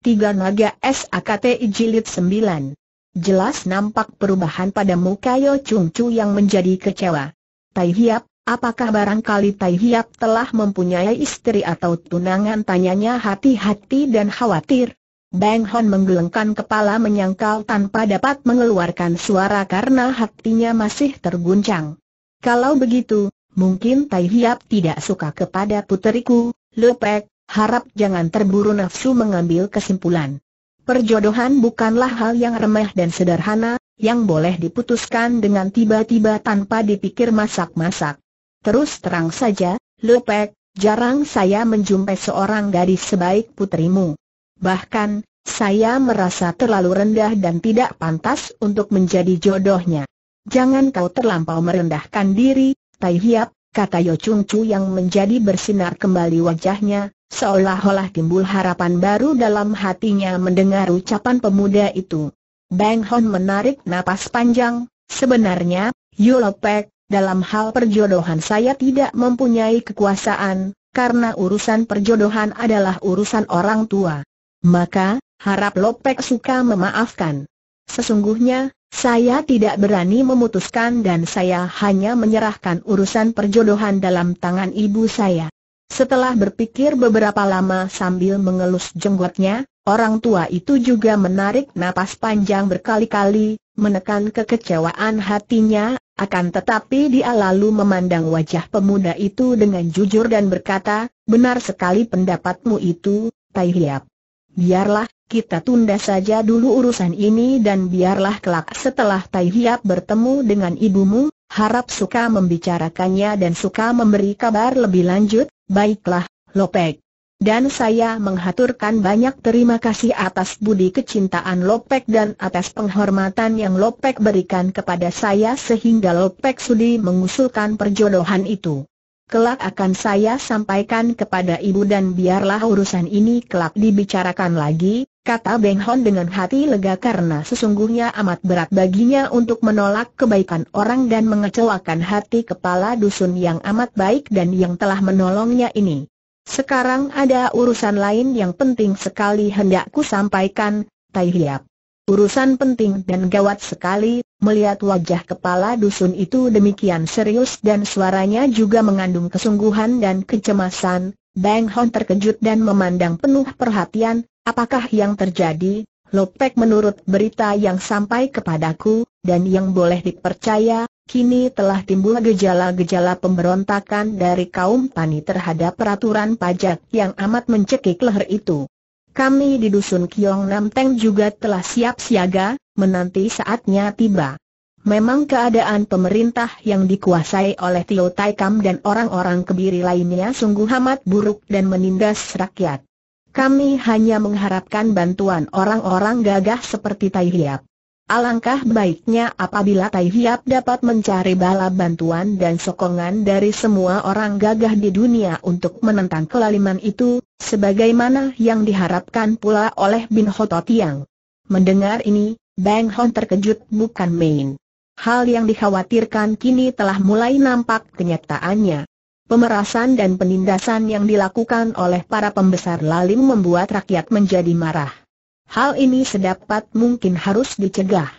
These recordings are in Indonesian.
Tiga Naga SAKTI Jilid 9 Jelas nampak perubahan pada muka Yo Chung Chu yang menjadi kecewa. Tai Hiap, apakah barangkali Tai Hiap telah mempunyai istri atau tunangan tanyanya hati-hati dan khawatir? Bang Hon menggelengkan kepala menyangkal tanpa dapat mengeluarkan suara karena hatinya masih terguncang. Kalau begitu, mungkin Tai Hiap tidak suka kepada puteriku, Lepek, harap jangan terburu nafsu mengambil kesimpulan. Perjodohan bukanlah hal yang remeh dan sederhana, yang boleh diputuskan dengan tiba-tiba tanpa dipikir masak-masak. Terus terang saja, Lepek, jarang saya menjumpai seorang gadis sebaik putrimu. Bahkan, saya merasa terlalu rendah dan tidak pantas untuk menjadi jodohnya. Jangan kau terlampau merendahkan diri, Tai Hiap, kata Yo Chung Chu yang menjadi bersinar kembali wajahnya, seolah-olah timbul harapan baru dalam hatinya mendengar ucapan pemuda itu. Bang Hon menarik napas panjang, sebenarnya, Yolopek, dalam hal perjodohan saya tidak mempunyai kekuasaan, karena urusan perjodohan adalah urusan orang tua. Maka, harap Lopek suka memaafkan. Sesungguhnya, saya tidak berani memutuskan dan saya hanya menyerahkan urusan perjodohan dalam tangan ibu saya. Setelah berpikir beberapa lama sambil mengelus jenggotnya, orang tua itu juga menarik napas panjang berkali-kali, menekan kekecewaan hatinya, akan tetapi dia lalu memandang wajah pemuda itu dengan jujur dan berkata, benar sekali pendapatmu itu, Tai Biarlah, kita tunda saja dulu urusan ini dan biarlah kelak setelah Tai Hiap bertemu dengan ibumu, harap suka membicarakannya dan suka memberi kabar lebih lanjut, baiklah, Lopek. Dan saya menghaturkan banyak terima kasih atas budi kecintaan Lopek dan atas penghormatan yang Lopek berikan kepada saya sehingga Lopek sudi mengusulkan perjodohan itu. Kelak akan saya sampaikan kepada ibu dan biarlah urusan ini kelak dibicarakan lagi, kata Beng Hon dengan hati lega karena sesungguhnya amat berat baginya untuk menolak kebaikan orang dan mengecewakan hati kepala dusun yang amat baik dan yang telah menolongnya ini. Sekarang ada urusan lain yang penting sekali hendakku sampaikan, Tai Hiap. Urusan penting dan gawat sekali, melihat wajah kepala dusun itu demikian serius dan suaranya juga mengandung kesungguhan dan kecemasan, Bang Hon terkejut dan memandang penuh perhatian, Apakah yang terjadi? Lopek menurut berita yang sampai kepadaku, dan yang boleh dipercaya, kini telah timbul gejala-gejala pemberontakan dari kaum tani terhadap peraturan pajak yang amat mencekik leher itu. Kami di Dusun Kiong Namteng juga telah siap siaga, menanti saatnya tiba. Memang keadaan pemerintah yang dikuasai oleh Tio Taikam dan orang-orang kebiri lainnya sungguh amat buruk dan menindas rakyat. Kami hanya mengharapkan bantuan orang-orang gagah seperti Tai Hiap. Alangkah baiknya apabila Tai Hiap dapat mencari bala bantuan dan sokongan dari semua orang gagah di dunia untuk menentang kelaliman itu, sebagaimana yang diharapkan pula oleh Bin Hoto Tiang. Mendengar ini, Bang Hon terkejut bukan main. Hal yang dikhawatirkan kini telah mulai nampak kenyataannya. Pemerasan dan penindasan yang dilakukan oleh para pembesar lalim membuat rakyat menjadi marah. Hal ini sedapat mungkin harus dicegah.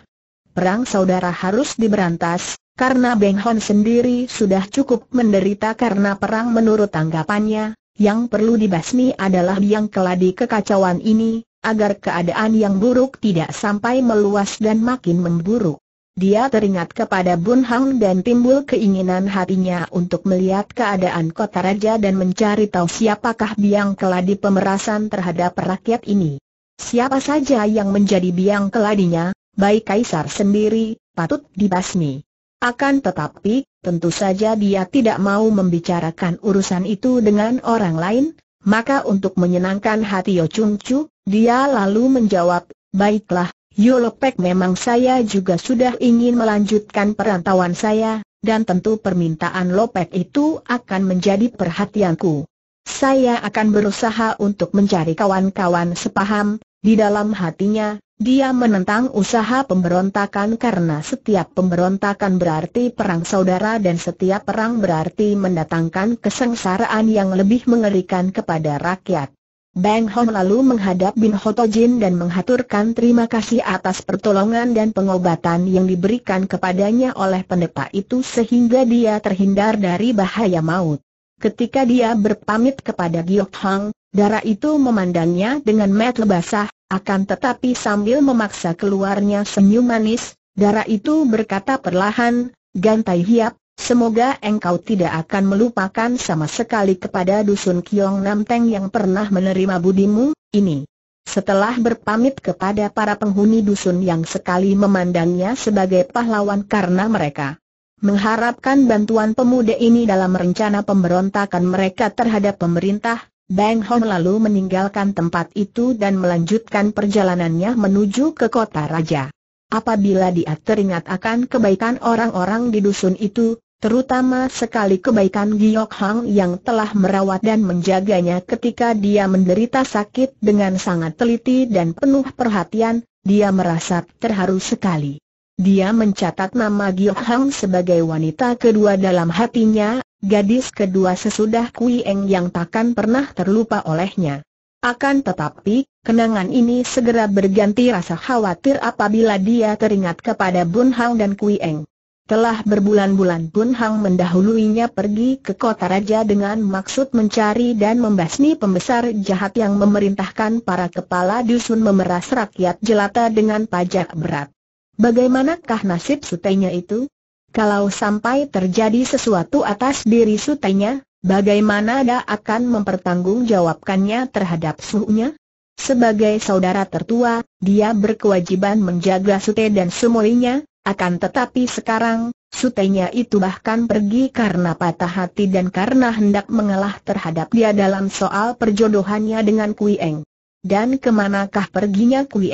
Perang saudara harus diberantas, karena Beng Hon sendiri sudah cukup menderita karena perang menurut tanggapannya, yang perlu dibasmi adalah yang keladi kekacauan ini, agar keadaan yang buruk tidak sampai meluas dan makin memburuk. Dia teringat kepada Bun Hang dan timbul keinginan hatinya untuk melihat keadaan kota raja dan mencari tahu siapakah biang keladi pemerasan terhadap rakyat ini. Siapa saja yang menjadi biang keladinya, baik kaisar sendiri, patut dibasmi. Akan tetapi, tentu saja dia tidak mau membicarakan urusan itu dengan orang lain, maka untuk menyenangkan hati Yo Chung Chu, dia lalu menjawab, baiklah, Yolopek memang saya juga sudah ingin melanjutkan perantauan saya, dan tentu permintaan Lopek itu akan menjadi perhatianku. Saya akan berusaha untuk mencari kawan-kawan sepaham, di dalam hatinya, dia menentang usaha pemberontakan karena setiap pemberontakan berarti perang saudara dan setiap perang berarti mendatangkan kesengsaraan yang lebih mengerikan kepada rakyat. Bang Hong lalu menghadap Bin Jin dan menghaturkan terima kasih atas pertolongan dan pengobatan yang diberikan kepadanya oleh pendeta itu sehingga dia terhindar dari bahaya maut. Ketika dia berpamit kepada Giok Hang, darah itu memandangnya dengan mata lebasah, akan tetapi sambil memaksa keluarnya senyum manis, darah itu berkata perlahan, Gantai Hiap, Semoga engkau tidak akan melupakan sama sekali kepada Dusun Kiong Nam yang pernah menerima budimu, ini. Setelah berpamit kepada para penghuni dusun yang sekali memandangnya sebagai pahlawan karena mereka mengharapkan bantuan pemuda ini dalam rencana pemberontakan mereka terhadap pemerintah, Bang Hon lalu meninggalkan tempat itu dan melanjutkan perjalanannya menuju ke kota raja. Apabila dia teringat akan kebaikan orang-orang di dusun itu, Terutama sekali kebaikan Giok Hang yang telah merawat dan menjaganya ketika dia menderita sakit dengan sangat teliti dan penuh perhatian, dia merasa terharu sekali. Dia mencatat nama Giok Hang sebagai wanita kedua dalam hatinya, gadis kedua sesudah Kui Eng yang takkan pernah terlupa olehnya. Akan tetapi, kenangan ini segera berganti rasa khawatir apabila dia teringat kepada Bun Hang dan Kui Eng. Telah berbulan-bulan pun Hang mendahuluinya pergi ke kota raja dengan maksud mencari dan membasmi pembesar jahat yang memerintahkan para kepala dusun memeras rakyat jelata dengan pajak berat. Bagaimanakah nasib sutenya itu? Kalau sampai terjadi sesuatu atas diri sutenya, bagaimana dia akan mempertanggungjawabkannya terhadap suhunya? Sebagai saudara tertua, dia berkewajiban menjaga sute dan semuanya. Akan tetapi sekarang, sutenya itu bahkan pergi karena patah hati dan karena hendak mengalah terhadap dia dalam soal perjodohannya dengan Kui Eng. Dan kemanakah perginya Kui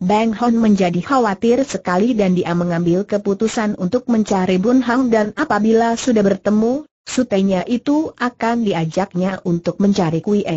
Bang Hon menjadi khawatir sekali dan dia mengambil keputusan untuk mencari Bun Hang dan apabila sudah bertemu, sutenya itu akan diajaknya untuk mencari Kui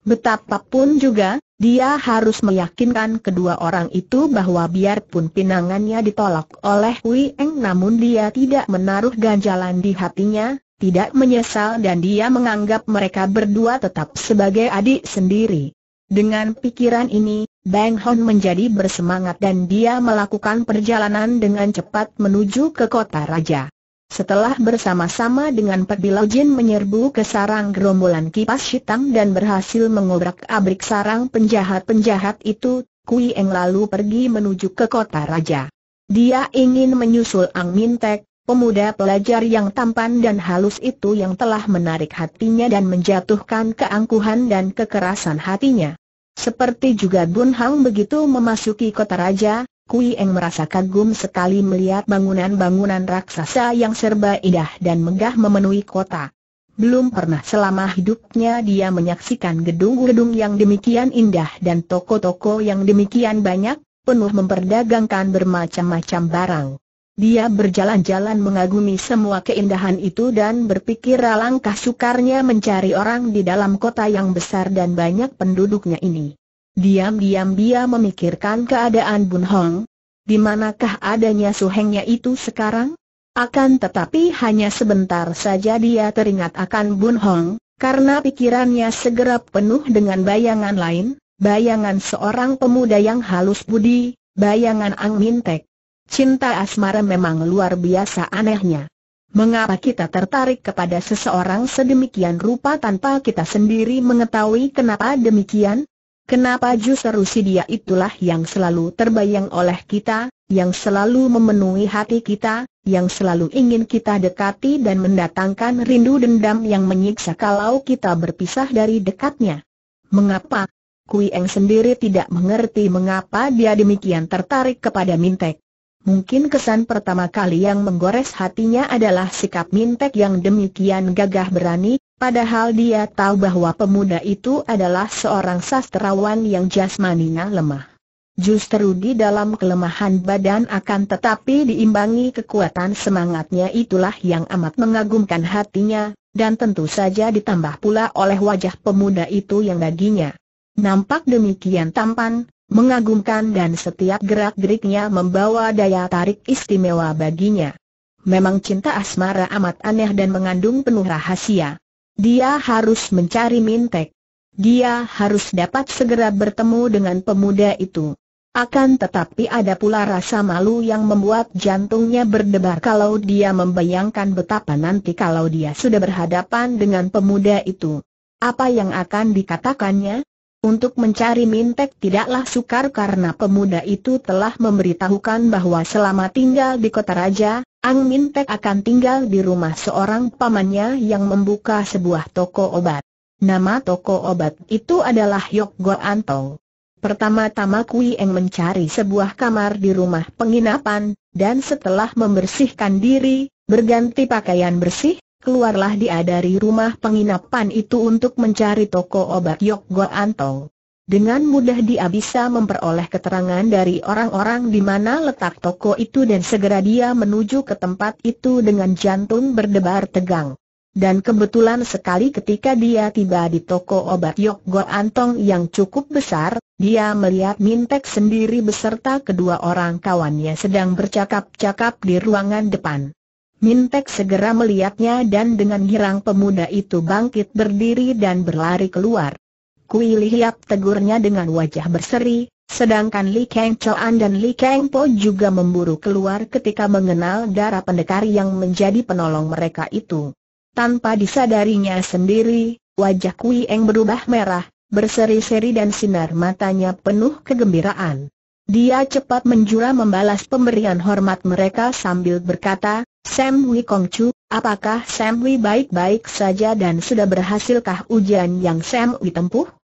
Betapapun juga, dia harus meyakinkan kedua orang itu bahwa biarpun pinangannya ditolak oleh Hui Eng namun dia tidak menaruh ganjalan di hatinya, tidak menyesal dan dia menganggap mereka berdua tetap sebagai adik sendiri. Dengan pikiran ini, Bang Hon menjadi bersemangat dan dia melakukan perjalanan dengan cepat menuju ke kota raja. Setelah bersama-sama dengan Pebilo Jin menyerbu ke sarang gerombolan kipas hitam dan berhasil mengobrak-abrik sarang penjahat-penjahat itu, Kui Eng lalu pergi menuju ke kota raja. Dia ingin menyusul Ang Mintek, pemuda pelajar yang tampan dan halus itu yang telah menarik hatinya dan menjatuhkan keangkuhan dan kekerasan hatinya. Seperti juga Bun Hang begitu memasuki kota raja, Kui Eng merasa kagum sekali melihat bangunan-bangunan raksasa yang serba indah dan megah memenuhi kota. Belum pernah selama hidupnya dia menyaksikan gedung-gedung yang demikian indah dan toko-toko yang demikian banyak, penuh memperdagangkan bermacam-macam barang. Dia berjalan-jalan mengagumi semua keindahan itu dan berpikir alangkah sukarnya mencari orang di dalam kota yang besar dan banyak penduduknya ini. Diam-diam dia memikirkan keadaan Bun Hong. Di manakah adanya suhengnya itu sekarang? Akan tetapi hanya sebentar saja dia teringat akan Bun Hong, karena pikirannya segera penuh dengan bayangan lain, bayangan seorang pemuda yang halus budi, bayangan Ang Mintek. Cinta asmara memang luar biasa anehnya. Mengapa kita tertarik kepada seseorang sedemikian rupa tanpa kita sendiri mengetahui kenapa demikian? Kenapa justru si dia itulah yang selalu terbayang oleh kita, yang selalu memenuhi hati kita, yang selalu ingin kita dekati dan mendatangkan rindu dendam yang menyiksa kalau kita berpisah dari dekatnya. Mengapa? Kui Eng sendiri tidak mengerti mengapa dia demikian tertarik kepada Mintek. Mungkin kesan pertama kali yang menggores hatinya adalah sikap Mintek yang demikian gagah berani, Padahal dia tahu bahwa pemuda itu adalah seorang sastrawan yang jasmaninya lemah. Justru di dalam kelemahan badan akan tetapi diimbangi kekuatan semangatnya itulah yang amat mengagumkan hatinya, dan tentu saja ditambah pula oleh wajah pemuda itu yang baginya. Nampak demikian tampan, mengagumkan dan setiap gerak-geriknya membawa daya tarik istimewa baginya. Memang cinta asmara amat aneh dan mengandung penuh rahasia. Dia harus mencari Mintek. Dia harus dapat segera bertemu dengan pemuda itu. Akan tetapi ada pula rasa malu yang membuat jantungnya berdebar kalau dia membayangkan betapa nanti kalau dia sudah berhadapan dengan pemuda itu. Apa yang akan dikatakannya? Untuk mencari Mintek tidaklah sukar karena pemuda itu telah memberitahukan bahwa selama tinggal di kota raja, Ang Min Mintek akan tinggal di rumah seorang pamannya yang membuka sebuah toko obat. Nama toko obat itu adalah Yok Go Antong. Pertama-tama Kui Eng mencari sebuah kamar di rumah penginapan, dan setelah membersihkan diri, berganti pakaian bersih, keluarlah dia dari rumah penginapan itu untuk mencari toko obat Yok Go Antong. Dengan mudah dia bisa memperoleh keterangan dari orang-orang di mana letak toko itu dan segera dia menuju ke tempat itu dengan jantung berdebar tegang. Dan kebetulan sekali ketika dia tiba di toko obat Yok Go Antong yang cukup besar, dia melihat Mintek sendiri beserta kedua orang kawannya sedang bercakap-cakap di ruangan depan. Mintek segera melihatnya dan dengan girang pemuda itu bangkit berdiri dan berlari keluar. Kui Lihiap tegurnya dengan wajah berseri, sedangkan Li Kang Choan dan Li Kang Po juga memburu keluar ketika mengenal darah pendekar yang menjadi penolong mereka itu. Tanpa disadarinya sendiri, wajah Kui Eng berubah merah, berseri-seri dan sinar matanya penuh kegembiraan. Dia cepat menjura membalas pemberian hormat mereka sambil berkata, Sam Wei Kong Chu, apakah Sam Wei baik-baik saja dan sudah berhasilkah ujian yang Sam Wei tempuh?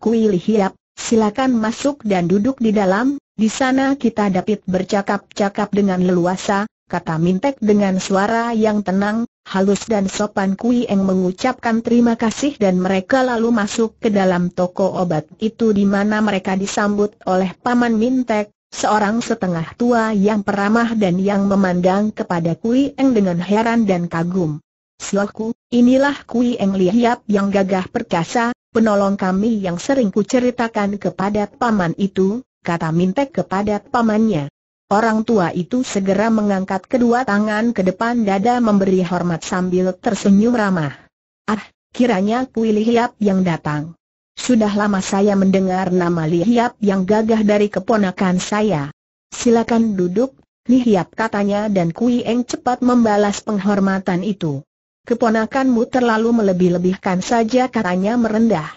Kui Lihiap, silakan masuk dan duduk di dalam, di sana kita dapat bercakap-cakap dengan leluasa, kata Mintek dengan suara yang tenang, halus dan sopan Kui Eng mengucapkan terima kasih dan mereka lalu masuk ke dalam toko obat itu di mana mereka disambut oleh Paman Mintek, seorang setengah tua yang peramah dan yang memandang kepada Kui Eng dengan heran dan kagum. Selaku, inilah Kui Eng Lihiap yang gagah perkasa, penolong kami yang sering kuceritakan kepada paman itu, kata Mintek kepada pamannya. Orang tua itu segera mengangkat kedua tangan ke depan dada memberi hormat sambil tersenyum ramah. Ah, kiranya Kui Lihiap yang datang. Sudah lama saya mendengar nama Lihiap yang gagah dari keponakan saya. Silakan duduk, Lihiap katanya dan Kui Eng cepat membalas penghormatan itu. Keponakanmu terlalu melebih-lebihkan saja katanya merendah.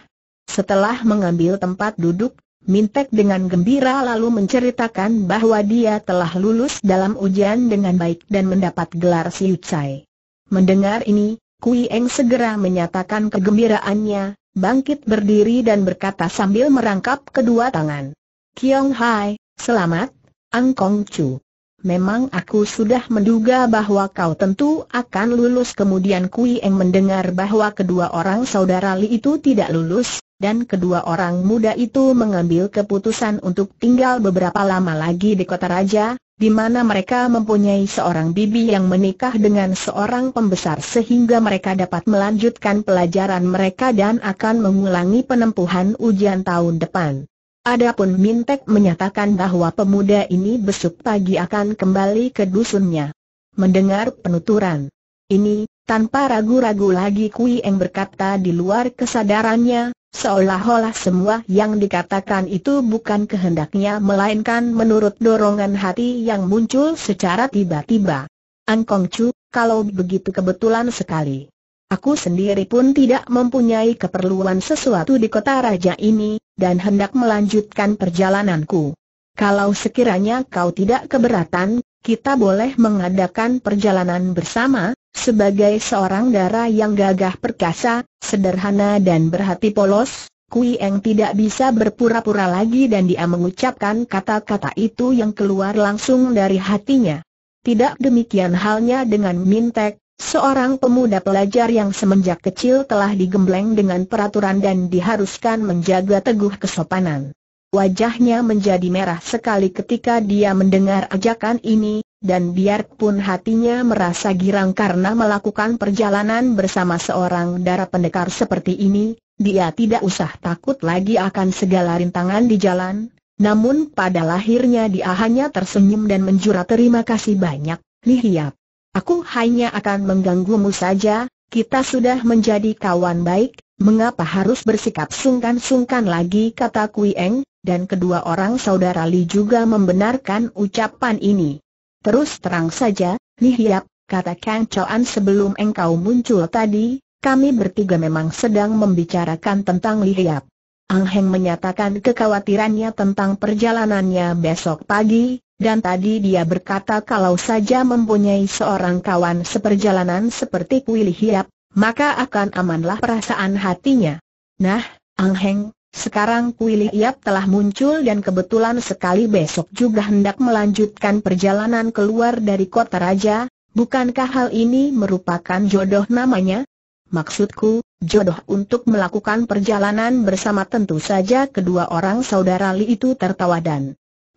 Setelah mengambil tempat duduk, Mintek dengan gembira lalu menceritakan bahwa dia telah lulus dalam ujian dengan baik dan mendapat gelar Siucai. Mendengar ini, Kui Eng segera menyatakan kegembiraannya, bangkit berdiri dan berkata sambil merangkap kedua tangan. Kiong Hai, selamat, Angkong Chu. Memang aku sudah menduga bahwa kau tentu akan lulus Kemudian Kui Eng mendengar bahwa kedua orang saudara Li itu tidak lulus Dan kedua orang muda itu mengambil keputusan untuk tinggal beberapa lama lagi di kota raja di mana mereka mempunyai seorang bibi yang menikah dengan seorang pembesar sehingga mereka dapat melanjutkan pelajaran mereka dan akan mengulangi penempuhan ujian tahun depan. Adapun Mintek menyatakan bahwa pemuda ini besok pagi akan kembali ke dusunnya. Mendengar penuturan ini, tanpa ragu-ragu lagi Kui Eng berkata di luar kesadarannya, seolah-olah semua yang dikatakan itu bukan kehendaknya melainkan menurut dorongan hati yang muncul secara tiba-tiba. Angkong Chu, kalau begitu kebetulan sekali. Aku sendiri pun tidak mempunyai keperluan sesuatu di kota raja ini, dan hendak melanjutkan perjalananku. Kalau sekiranya kau tidak keberatan, kita boleh mengadakan perjalanan bersama, sebagai seorang dara yang gagah perkasa, sederhana dan berhati polos, Kui Eng tidak bisa berpura-pura lagi dan dia mengucapkan kata-kata itu yang keluar langsung dari hatinya. Tidak demikian halnya dengan Mintek, Seorang pemuda pelajar yang semenjak kecil telah digembleng dengan peraturan dan diharuskan menjaga teguh kesopanan. Wajahnya menjadi merah sekali ketika dia mendengar ajakan ini, dan biarpun hatinya merasa girang karena melakukan perjalanan bersama seorang darah pendekar seperti ini, dia tidak usah takut lagi akan segala rintangan di jalan, namun pada lahirnya dia hanya tersenyum dan menjura terima kasih banyak, Lihiap. Aku hanya akan mengganggumu saja, kita sudah menjadi kawan baik, mengapa harus bersikap sungkan-sungkan lagi kata Kui Eng, dan kedua orang saudara Li juga membenarkan ucapan ini. Terus terang saja, Li Hiap, kata Kang Choan sebelum engkau muncul tadi, kami bertiga memang sedang membicarakan tentang Li Hiap. Ang Heng menyatakan kekhawatirannya tentang perjalanannya besok pagi, dan tadi dia berkata kalau saja mempunyai seorang kawan seperjalanan seperti Kui Hiap, maka akan amanlah perasaan hatinya. Nah, Ang Heng, sekarang Kui Hiap telah muncul dan kebetulan sekali besok juga hendak melanjutkan perjalanan keluar dari kota raja, bukankah hal ini merupakan jodoh namanya? Maksudku, jodoh untuk melakukan perjalanan bersama tentu saja kedua orang saudara Li itu tertawa dan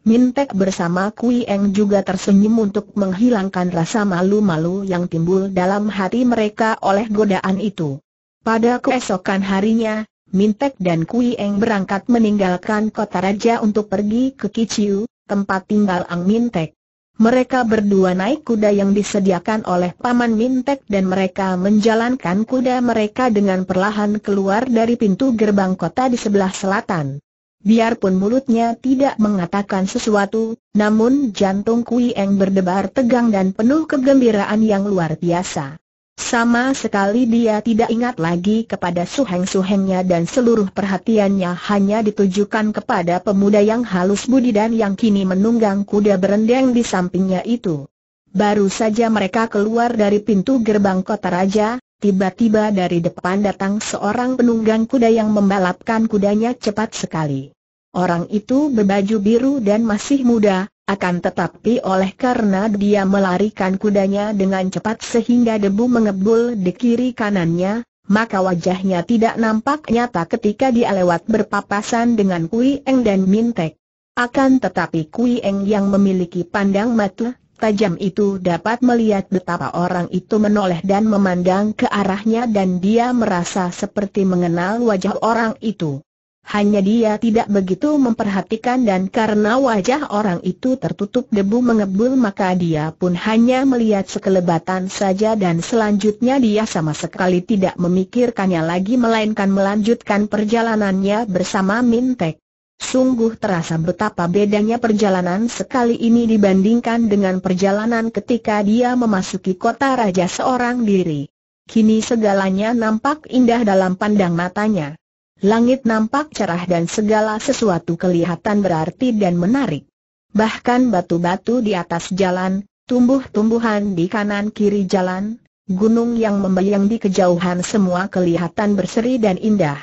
Mintek bersama Kui Eng juga tersenyum untuk menghilangkan rasa malu-malu yang timbul dalam hati mereka oleh godaan itu. Pada keesokan harinya, Mintek dan Kui Eng berangkat meninggalkan kota raja untuk pergi ke Kiciu, tempat tinggal Ang Mintek. Mereka berdua naik kuda yang disediakan oleh Paman Mintek dan mereka menjalankan kuda mereka dengan perlahan keluar dari pintu gerbang kota di sebelah selatan. Biarpun mulutnya tidak mengatakan sesuatu, namun jantung Kui Eng berdebar tegang dan penuh kegembiraan yang luar biasa. Sama sekali dia tidak ingat lagi kepada suheng-suhengnya dan seluruh perhatiannya hanya ditujukan kepada pemuda yang halus budi dan yang kini menunggang kuda berendeng di sampingnya itu. Baru saja mereka keluar dari pintu gerbang kota raja, tiba-tiba dari depan datang seorang penunggang kuda yang membalapkan kudanya cepat sekali. Orang itu berbaju biru dan masih muda, akan tetapi oleh karena dia melarikan kudanya dengan cepat sehingga debu mengebul di kiri kanannya, maka wajahnya tidak nampak nyata ketika dia lewat berpapasan dengan Kui Eng dan Mintek. Akan tetapi Kui Eng yang memiliki pandang mata tajam itu dapat melihat betapa orang itu menoleh dan memandang ke arahnya dan dia merasa seperti mengenal wajah orang itu hanya dia tidak begitu memperhatikan dan karena wajah orang itu tertutup debu mengebul maka dia pun hanya melihat sekelebatan saja dan selanjutnya dia sama sekali tidak memikirkannya lagi melainkan melanjutkan perjalanannya bersama Mintek. Sungguh terasa betapa bedanya perjalanan sekali ini dibandingkan dengan perjalanan ketika dia memasuki kota raja seorang diri. Kini segalanya nampak indah dalam pandang matanya. Langit nampak cerah dan segala sesuatu kelihatan berarti dan menarik. Bahkan batu-batu di atas jalan, tumbuh-tumbuhan di kanan kiri jalan, gunung yang membayang di kejauhan semua kelihatan berseri dan indah.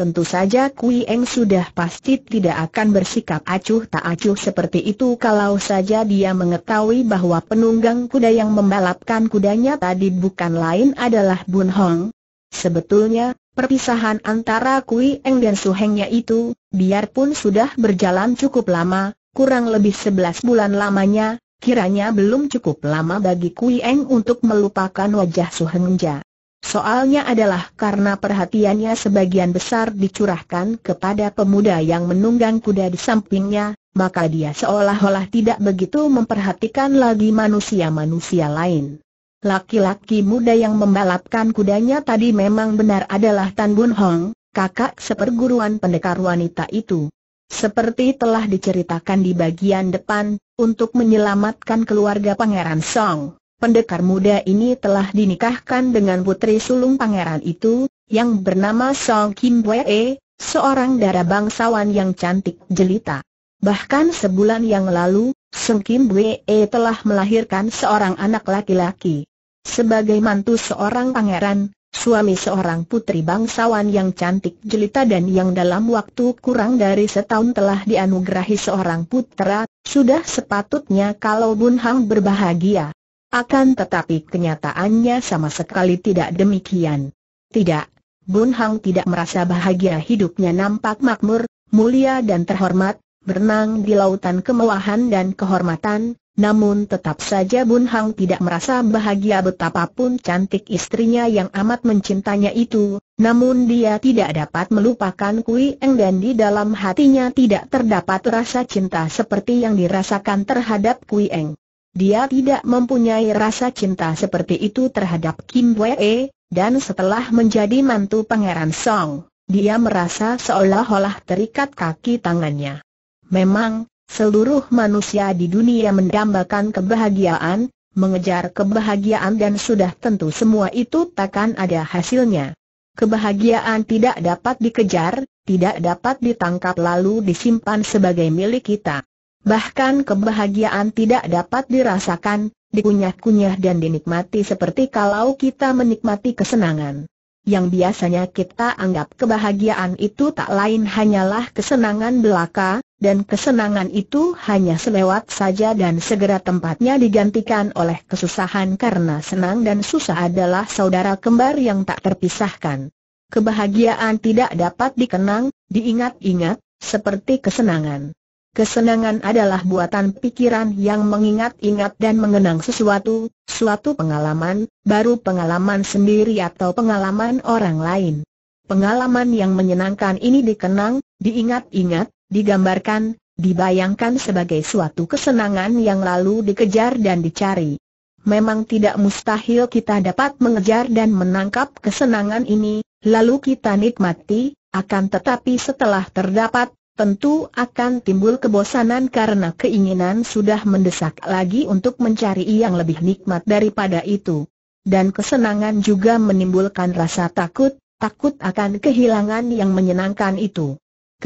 Tentu saja Kui Eng sudah pasti tidak akan bersikap acuh tak acuh seperti itu kalau saja dia mengetahui bahwa penunggang kuda yang membalapkan kudanya tadi bukan lain adalah Bun Hong. Sebetulnya, Perpisahan antara Kui Eng dan Su Hengnya itu, biarpun sudah berjalan cukup lama, kurang lebih sebelas bulan lamanya, kiranya belum cukup lama bagi Kui Eng untuk melupakan wajah Su Hengja. Soalnya adalah karena perhatiannya sebagian besar dicurahkan kepada pemuda yang menunggang kuda di sampingnya, maka dia seolah-olah tidak begitu memperhatikan lagi manusia-manusia lain. Laki-laki muda yang membalapkan kudanya tadi memang benar adalah Tan Bun Hong, kakak seperguruan pendekar wanita itu. Seperti telah diceritakan di bagian depan, untuk menyelamatkan keluarga Pangeran Song, pendekar muda ini telah dinikahkan dengan putri sulung pangeran itu, yang bernama Song Kim Wee, seorang darah bangsawan yang cantik jelita. Bahkan sebulan yang lalu, Seng Kim Bwe e telah melahirkan seorang anak laki-laki. Sebagai mantu seorang pangeran, suami seorang putri bangsawan yang cantik jelita dan yang dalam waktu kurang dari setahun telah dianugerahi seorang putra, sudah sepatutnya kalau Bun Hang berbahagia. Akan tetapi kenyataannya sama sekali tidak demikian. Tidak, Bun Hang tidak merasa bahagia hidupnya nampak makmur, mulia dan terhormat, berenang di lautan kemewahan dan kehormatan, namun tetap saja Bun Hang tidak merasa bahagia betapapun cantik istrinya yang amat mencintanya itu, namun dia tidak dapat melupakan Kui Eng dan di dalam hatinya tidak terdapat rasa cinta seperti yang dirasakan terhadap Kui Eng. Dia tidak mempunyai rasa cinta seperti itu terhadap Kim Wee, e, dan setelah menjadi mantu Pangeran Song, dia merasa seolah-olah terikat kaki tangannya. Memang, seluruh manusia di dunia mendambakan kebahagiaan, mengejar kebahagiaan dan sudah tentu semua itu takkan ada hasilnya. Kebahagiaan tidak dapat dikejar, tidak dapat ditangkap lalu disimpan sebagai milik kita. Bahkan kebahagiaan tidak dapat dirasakan, dikunyah-kunyah dan dinikmati seperti kalau kita menikmati kesenangan. Yang biasanya kita anggap kebahagiaan itu tak lain hanyalah kesenangan belaka, dan kesenangan itu hanya selewat saja dan segera tempatnya digantikan oleh kesusahan karena senang dan susah adalah saudara kembar yang tak terpisahkan. Kebahagiaan tidak dapat dikenang, diingat-ingat, seperti kesenangan. Kesenangan adalah buatan pikiran yang mengingat-ingat dan mengenang sesuatu, suatu pengalaman, baru pengalaman sendiri atau pengalaman orang lain. Pengalaman yang menyenangkan ini dikenang, diingat-ingat, digambarkan, dibayangkan sebagai suatu kesenangan yang lalu dikejar dan dicari. Memang tidak mustahil kita dapat mengejar dan menangkap kesenangan ini, lalu kita nikmati, akan tetapi setelah terdapat, tentu akan timbul kebosanan karena keinginan sudah mendesak lagi untuk mencari yang lebih nikmat daripada itu. Dan kesenangan juga menimbulkan rasa takut, takut akan kehilangan yang menyenangkan itu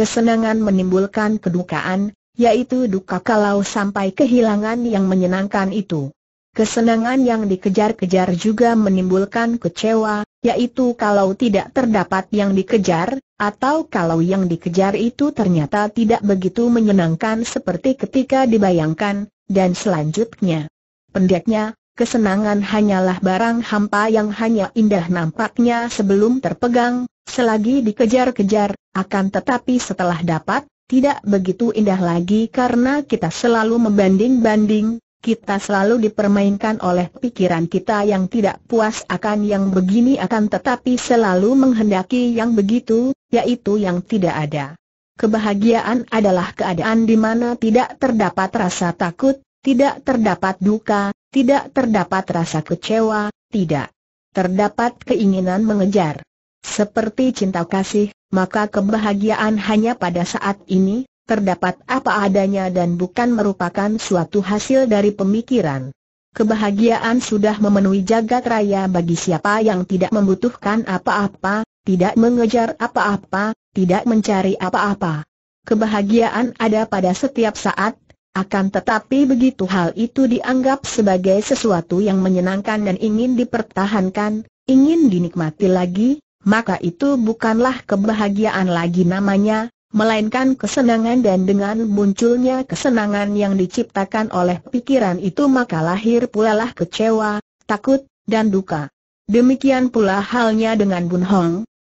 kesenangan menimbulkan kedukaan, yaitu duka kalau sampai kehilangan yang menyenangkan itu. Kesenangan yang dikejar-kejar juga menimbulkan kecewa, yaitu kalau tidak terdapat yang dikejar, atau kalau yang dikejar itu ternyata tidak begitu menyenangkan seperti ketika dibayangkan, dan selanjutnya. Pendeknya, kesenangan hanyalah barang hampa yang hanya indah nampaknya sebelum terpegang, selagi dikejar-kejar, akan tetapi setelah dapat, tidak begitu indah lagi karena kita selalu membanding-banding, kita selalu dipermainkan oleh pikiran kita yang tidak puas akan yang begini akan tetapi selalu menghendaki yang begitu, yaitu yang tidak ada. Kebahagiaan adalah keadaan di mana tidak terdapat rasa takut, tidak terdapat duka, tidak terdapat rasa kecewa, tidak terdapat keinginan mengejar. Seperti cinta kasih, maka kebahagiaan hanya pada saat ini, terdapat apa adanya dan bukan merupakan suatu hasil dari pemikiran. Kebahagiaan sudah memenuhi jagat raya bagi siapa yang tidak membutuhkan apa-apa, tidak mengejar apa-apa, tidak mencari apa-apa. Kebahagiaan ada pada setiap saat, akan tetapi begitu hal itu dianggap sebagai sesuatu yang menyenangkan dan ingin dipertahankan, ingin dinikmati lagi, maka itu bukanlah kebahagiaan lagi namanya, melainkan kesenangan dan dengan munculnya kesenangan yang diciptakan oleh pikiran itu maka lahir pula lah kecewa, takut, dan duka. Demikian pula halnya dengan Bun Hong.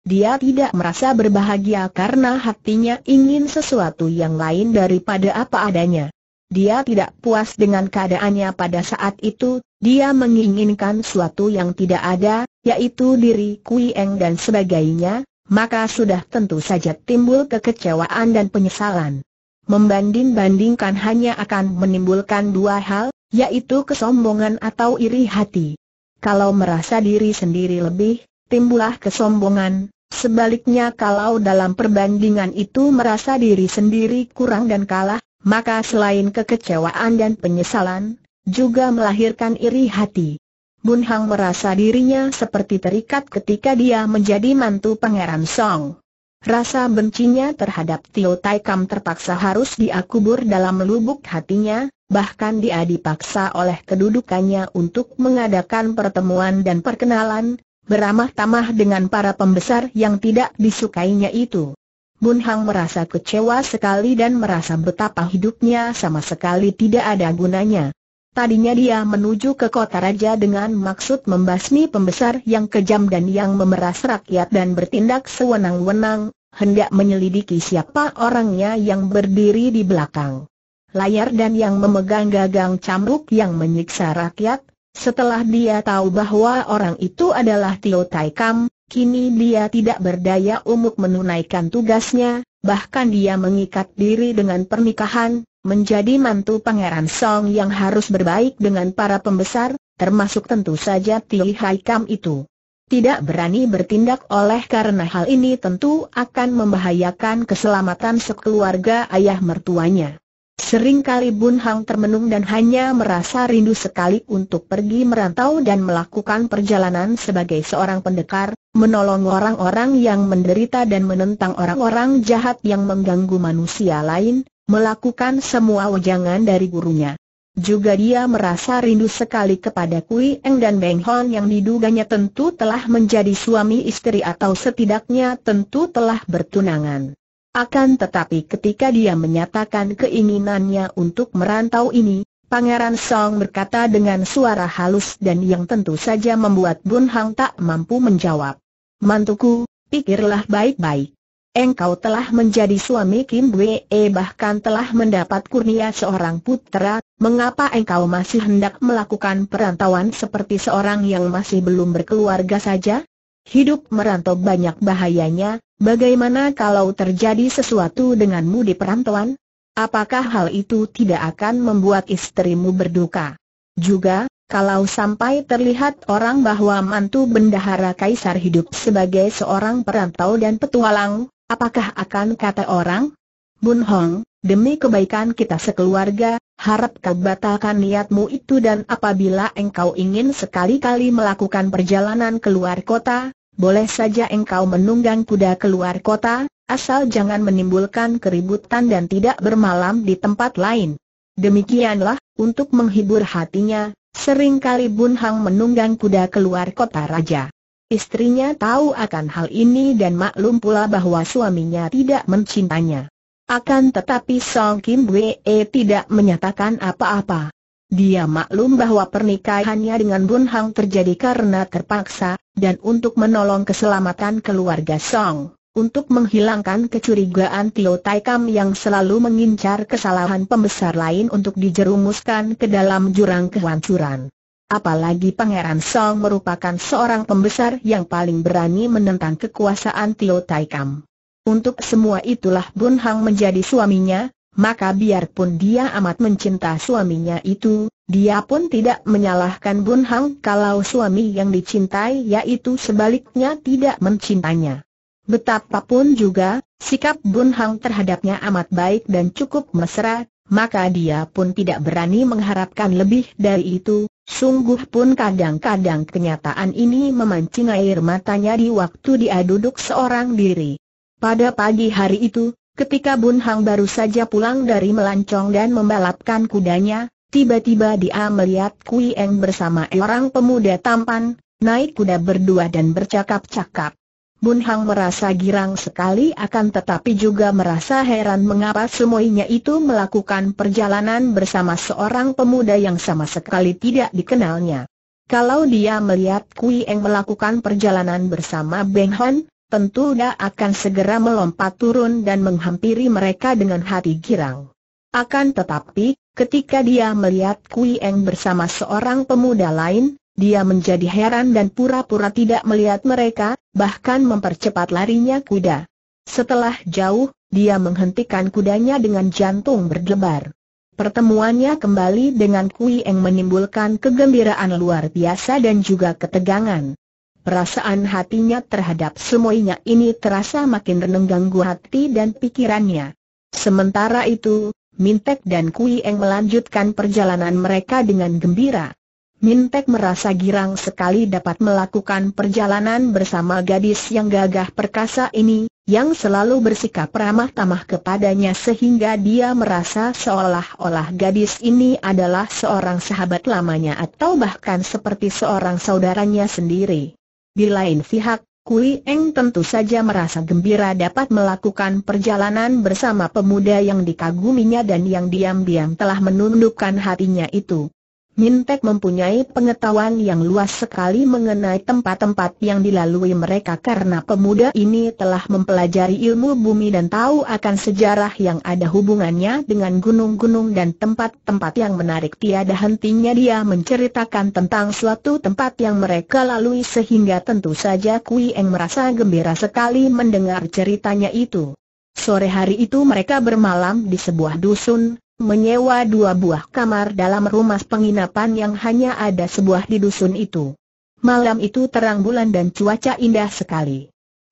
Dia tidak merasa berbahagia karena hatinya ingin sesuatu yang lain daripada apa adanya. Dia tidak puas dengan keadaannya pada saat itu, dia menginginkan suatu yang tidak ada, yaitu diri Kui Eng dan sebagainya, maka sudah tentu saja timbul kekecewaan dan penyesalan. Membanding-bandingkan hanya akan menimbulkan dua hal, yaitu kesombongan atau iri hati. Kalau merasa diri sendiri lebih, timbullah kesombongan, sebaliknya kalau dalam perbandingan itu merasa diri sendiri kurang dan kalah, maka selain kekecewaan dan penyesalan, juga melahirkan iri hati. Bun Hang merasa dirinya seperti terikat ketika dia menjadi mantu Pangeran Song. Rasa bencinya terhadap Tio Tai Kam terpaksa harus diakubur dalam lubuk hatinya, bahkan dia dipaksa oleh kedudukannya untuk mengadakan pertemuan dan perkenalan, beramah tamah dengan para pembesar yang tidak disukainya itu. Bun Hang merasa kecewa sekali dan merasa betapa hidupnya sama sekali tidak ada gunanya. Tadinya dia menuju ke kota raja dengan maksud membasmi pembesar yang kejam dan yang memeras rakyat dan bertindak sewenang-wenang, hendak menyelidiki siapa orangnya yang berdiri di belakang layar dan yang memegang gagang cambuk yang menyiksa rakyat, setelah dia tahu bahwa orang itu adalah Tio Tai Kam, Kini dia tidak berdaya umuk menunaikan tugasnya, bahkan dia mengikat diri dengan pernikahan, menjadi mantu Pangeran Song yang harus berbaik dengan para pembesar, termasuk tentu saja Hai Haikam itu. Tidak berani bertindak oleh karena hal ini tentu akan membahayakan keselamatan sekeluarga ayah mertuanya. Sering kali Bun Hang termenung dan hanya merasa rindu sekali untuk pergi merantau dan melakukan perjalanan sebagai seorang pendekar, menolong orang-orang yang menderita dan menentang orang-orang jahat yang mengganggu manusia lain, melakukan semua wajangan dari gurunya. Juga dia merasa rindu sekali kepada Kui Eng dan Beng Hon yang diduganya tentu telah menjadi suami istri atau setidaknya tentu telah bertunangan. Akan tetapi ketika dia menyatakan keinginannya untuk merantau ini, Pangeran Song berkata dengan suara halus dan yang tentu saja membuat Bun Hang tak mampu menjawab. Mantuku, pikirlah baik-baik. Engkau telah menjadi suami Kim Wee eh, bahkan telah mendapat kurnia seorang putra, mengapa engkau masih hendak melakukan perantauan seperti seorang yang masih belum berkeluarga saja? Hidup merantau banyak bahayanya, bagaimana kalau terjadi sesuatu denganmu di perantauan? Apakah hal itu tidak akan membuat istrimu berduka? Juga, kalau sampai terlihat orang bahwa mantu bendahara kaisar hidup sebagai seorang perantau dan petualang, apakah akan kata orang? Bun Hong, demi kebaikan kita sekeluarga, harap kau batalkan niatmu itu dan apabila engkau ingin sekali-kali melakukan perjalanan keluar kota, boleh saja engkau menunggang kuda keluar kota, asal jangan menimbulkan keributan dan tidak bermalam di tempat lain. Demikianlah, untuk menghibur hatinya, seringkali Bun Hang menunggang kuda keluar kota raja. Istrinya tahu akan hal ini dan maklum pula bahwa suaminya tidak mencintanya. Akan tetapi Song Kim Wee tidak menyatakan apa-apa. Dia maklum bahwa pernikahannya dengan Bun Hang terjadi karena terpaksa, dan untuk menolong keselamatan keluarga Song, untuk menghilangkan kecurigaan Tio Tai Kam yang selalu mengincar kesalahan pembesar lain untuk dijerumuskan ke dalam jurang kehancuran. Apalagi Pangeran Song merupakan seorang pembesar yang paling berani menentang kekuasaan Tio Tai Kam. Untuk semua itulah Bun Hang menjadi suaminya, maka biarpun dia amat mencinta suaminya itu, dia pun tidak menyalahkan Bun Hang kalau suami yang dicintai yaitu sebaliknya tidak mencintainya. Betapapun juga, sikap Bun Hang terhadapnya amat baik dan cukup mesra, maka dia pun tidak berani mengharapkan lebih dari itu, Sungguh pun kadang-kadang kenyataan ini memancing air matanya di waktu dia duduk seorang diri. Pada pagi hari itu, ketika Bun Hang baru saja pulang dari melancong dan membalapkan kudanya, tiba-tiba dia melihat Kui Eng bersama orang pemuda tampan, naik kuda berdua dan bercakap-cakap. Bun Hang merasa girang sekali akan tetapi juga merasa heran mengapa semuanya itu melakukan perjalanan bersama seorang pemuda yang sama sekali tidak dikenalnya. Kalau dia melihat Kui Eng melakukan perjalanan bersama Beng Hon, tentu dia akan segera melompat turun dan menghampiri mereka dengan hati girang. Akan tetapi, ketika dia melihat Kui Eng bersama seorang pemuda lain, dia menjadi heran dan pura-pura tidak melihat mereka, bahkan mempercepat larinya kuda. Setelah jauh, dia menghentikan kudanya dengan jantung berdebar. Pertemuannya kembali dengan Kui Eng menimbulkan kegembiraan luar biasa dan juga ketegangan. Perasaan hatinya terhadap semuanya ini terasa makin mengganggu hati dan pikirannya. Sementara itu, Mintek dan Kui Eng melanjutkan perjalanan mereka dengan gembira. Mintek merasa girang sekali dapat melakukan perjalanan bersama gadis yang gagah perkasa ini, yang selalu bersikap ramah tamah kepadanya sehingga dia merasa seolah-olah gadis ini adalah seorang sahabat lamanya atau bahkan seperti seorang saudaranya sendiri. Di lain pihak, Kui Eng tentu saja merasa gembira dapat melakukan perjalanan bersama pemuda yang dikaguminya dan yang diam-diam telah menundukkan hatinya itu. Mintek mempunyai pengetahuan yang luas sekali mengenai tempat-tempat yang dilalui mereka karena pemuda ini telah mempelajari ilmu bumi dan tahu akan sejarah yang ada hubungannya dengan gunung-gunung dan tempat-tempat yang menarik tiada hentinya dia menceritakan tentang suatu tempat yang mereka lalui sehingga tentu saja Kui Eng merasa gembira sekali mendengar ceritanya itu. Sore hari itu mereka bermalam di sebuah dusun, menyewa dua buah kamar dalam rumah penginapan yang hanya ada sebuah di dusun itu. Malam itu terang bulan dan cuaca indah sekali.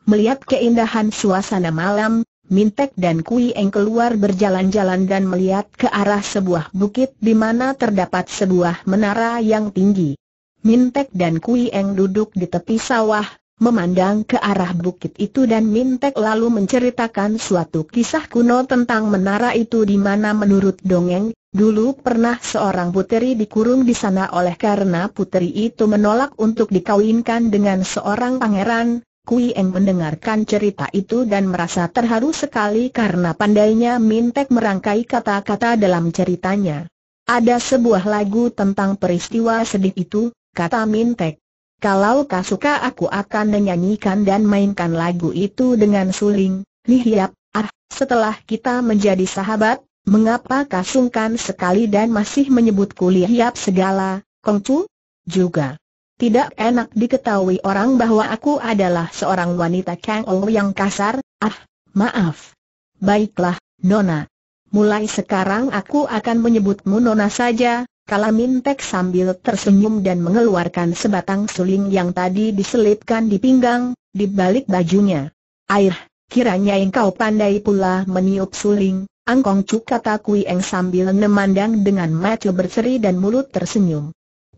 Melihat keindahan suasana malam, Mintek dan Kui Eng keluar berjalan-jalan dan melihat ke arah sebuah bukit di mana terdapat sebuah menara yang tinggi. Mintek dan Kui Eng duduk di tepi sawah, memandang ke arah bukit itu dan Mintek lalu menceritakan suatu kisah kuno tentang menara itu di mana menurut dongeng, dulu pernah seorang puteri dikurung di sana oleh karena puteri itu menolak untuk dikawinkan dengan seorang pangeran. Kui Eng mendengarkan cerita itu dan merasa terharu sekali karena pandainya Mintek merangkai kata-kata dalam ceritanya. Ada sebuah lagu tentang peristiwa sedih itu, kata Mintek. Kalau kau suka aku akan menyanyikan dan mainkan lagu itu dengan suling, lihiap, ah, setelah kita menjadi sahabat, mengapa kau sungkan sekali dan masih menyebutku lihiap segala, kongcu? Juga. Tidak enak diketahui orang bahwa aku adalah seorang wanita Kang Ou yang kasar, ah, maaf. Baiklah, Nona. Mulai sekarang aku akan menyebutmu Nona saja, tek sambil tersenyum dan mengeluarkan sebatang suling yang tadi diselipkan di pinggang, di balik bajunya. Air, kiranya engkau pandai pula meniup suling, angkong cuk kata Kui Eng sambil memandang dengan mata berseri dan mulut tersenyum.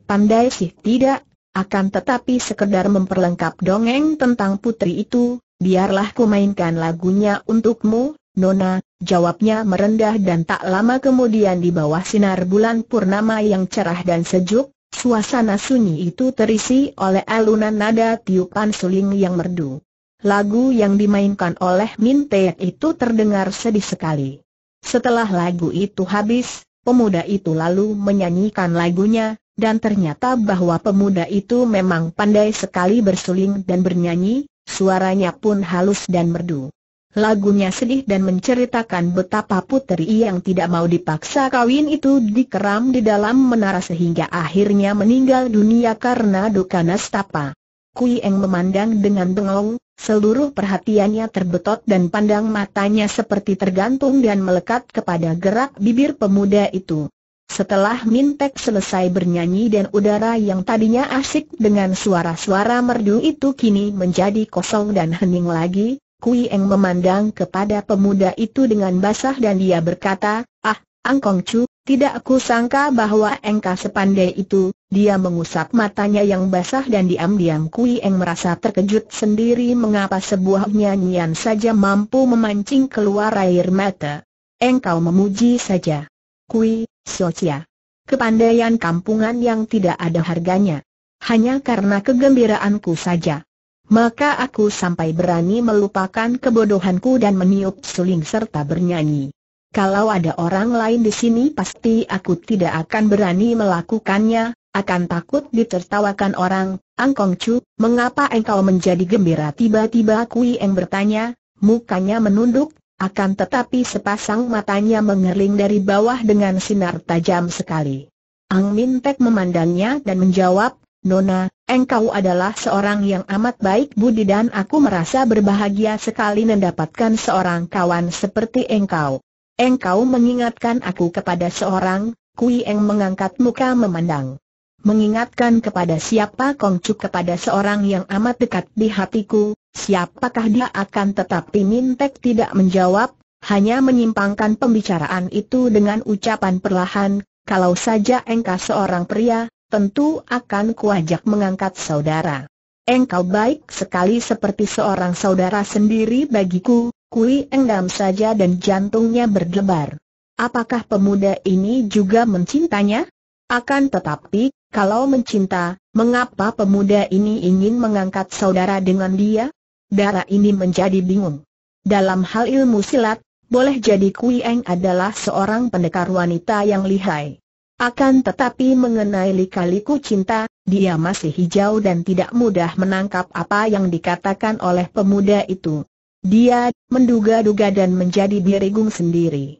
Pandai sih tidak, akan tetapi sekedar memperlengkap dongeng tentang putri itu, biarlah ku mainkan lagunya untukmu, Nona, jawabnya merendah dan tak lama kemudian di bawah sinar bulan purnama yang cerah dan sejuk, suasana sunyi itu terisi oleh alunan nada tiupan suling yang merdu. Lagu yang dimainkan oleh Min itu terdengar sedih sekali. Setelah lagu itu habis, pemuda itu lalu menyanyikan lagunya, dan ternyata bahwa pemuda itu memang pandai sekali bersuling dan bernyanyi, suaranya pun halus dan merdu. Lagunya sedih dan menceritakan betapa puteri yang tidak mau dipaksa kawin itu dikeram di dalam menara sehingga akhirnya meninggal dunia karena duka nastapa. Kui Eng memandang dengan bengong, seluruh perhatiannya terbetot dan pandang matanya seperti tergantung dan melekat kepada gerak bibir pemuda itu. Setelah Mintek selesai bernyanyi dan udara yang tadinya asik dengan suara-suara merdu itu kini menjadi kosong dan hening lagi, Kui Eng memandang kepada pemuda itu dengan basah dan dia berkata, Ah, Angkong Chu, tidak aku sangka bahwa engkau sepandai itu, dia mengusap matanya yang basah dan diam-diam Kui Eng merasa terkejut sendiri mengapa sebuah nyanyian saja mampu memancing keluar air mata. Engkau memuji saja. Kui, Socia. Kepandaian kampungan yang tidak ada harganya. Hanya karena kegembiraanku saja maka aku sampai berani melupakan kebodohanku dan meniup suling serta bernyanyi. Kalau ada orang lain di sini pasti aku tidak akan berani melakukannya, akan takut ditertawakan orang. Angkong Chu, mengapa engkau menjadi gembira tiba-tiba Kui Eng bertanya, mukanya menunduk, akan tetapi sepasang matanya mengerling dari bawah dengan sinar tajam sekali. Ang Min Tek memandangnya dan menjawab, Nona, engkau adalah seorang yang amat baik budi dan aku merasa berbahagia sekali mendapatkan seorang kawan seperti engkau. Engkau mengingatkan aku kepada seorang, Kui Eng mengangkat muka memandang. Mengingatkan kepada siapa Kongcu kepada seorang yang amat dekat di hatiku, siapakah dia akan tetapi Mintek tidak menjawab, hanya menyimpangkan pembicaraan itu dengan ucapan perlahan, kalau saja engkau seorang pria, tentu akan kuajak mengangkat saudara. Engkau baik sekali seperti seorang saudara sendiri bagiku, kui engdam saja dan jantungnya berdebar. Apakah pemuda ini juga mencintanya? Akan tetapi, kalau mencinta, mengapa pemuda ini ingin mengangkat saudara dengan dia? Dara ini menjadi bingung. Dalam hal ilmu silat, boleh jadi Kui Eng adalah seorang pendekar wanita yang lihai. Akan tetapi mengenai lika cinta, dia masih hijau dan tidak mudah menangkap apa yang dikatakan oleh pemuda itu. Dia menduga-duga dan menjadi birigung sendiri.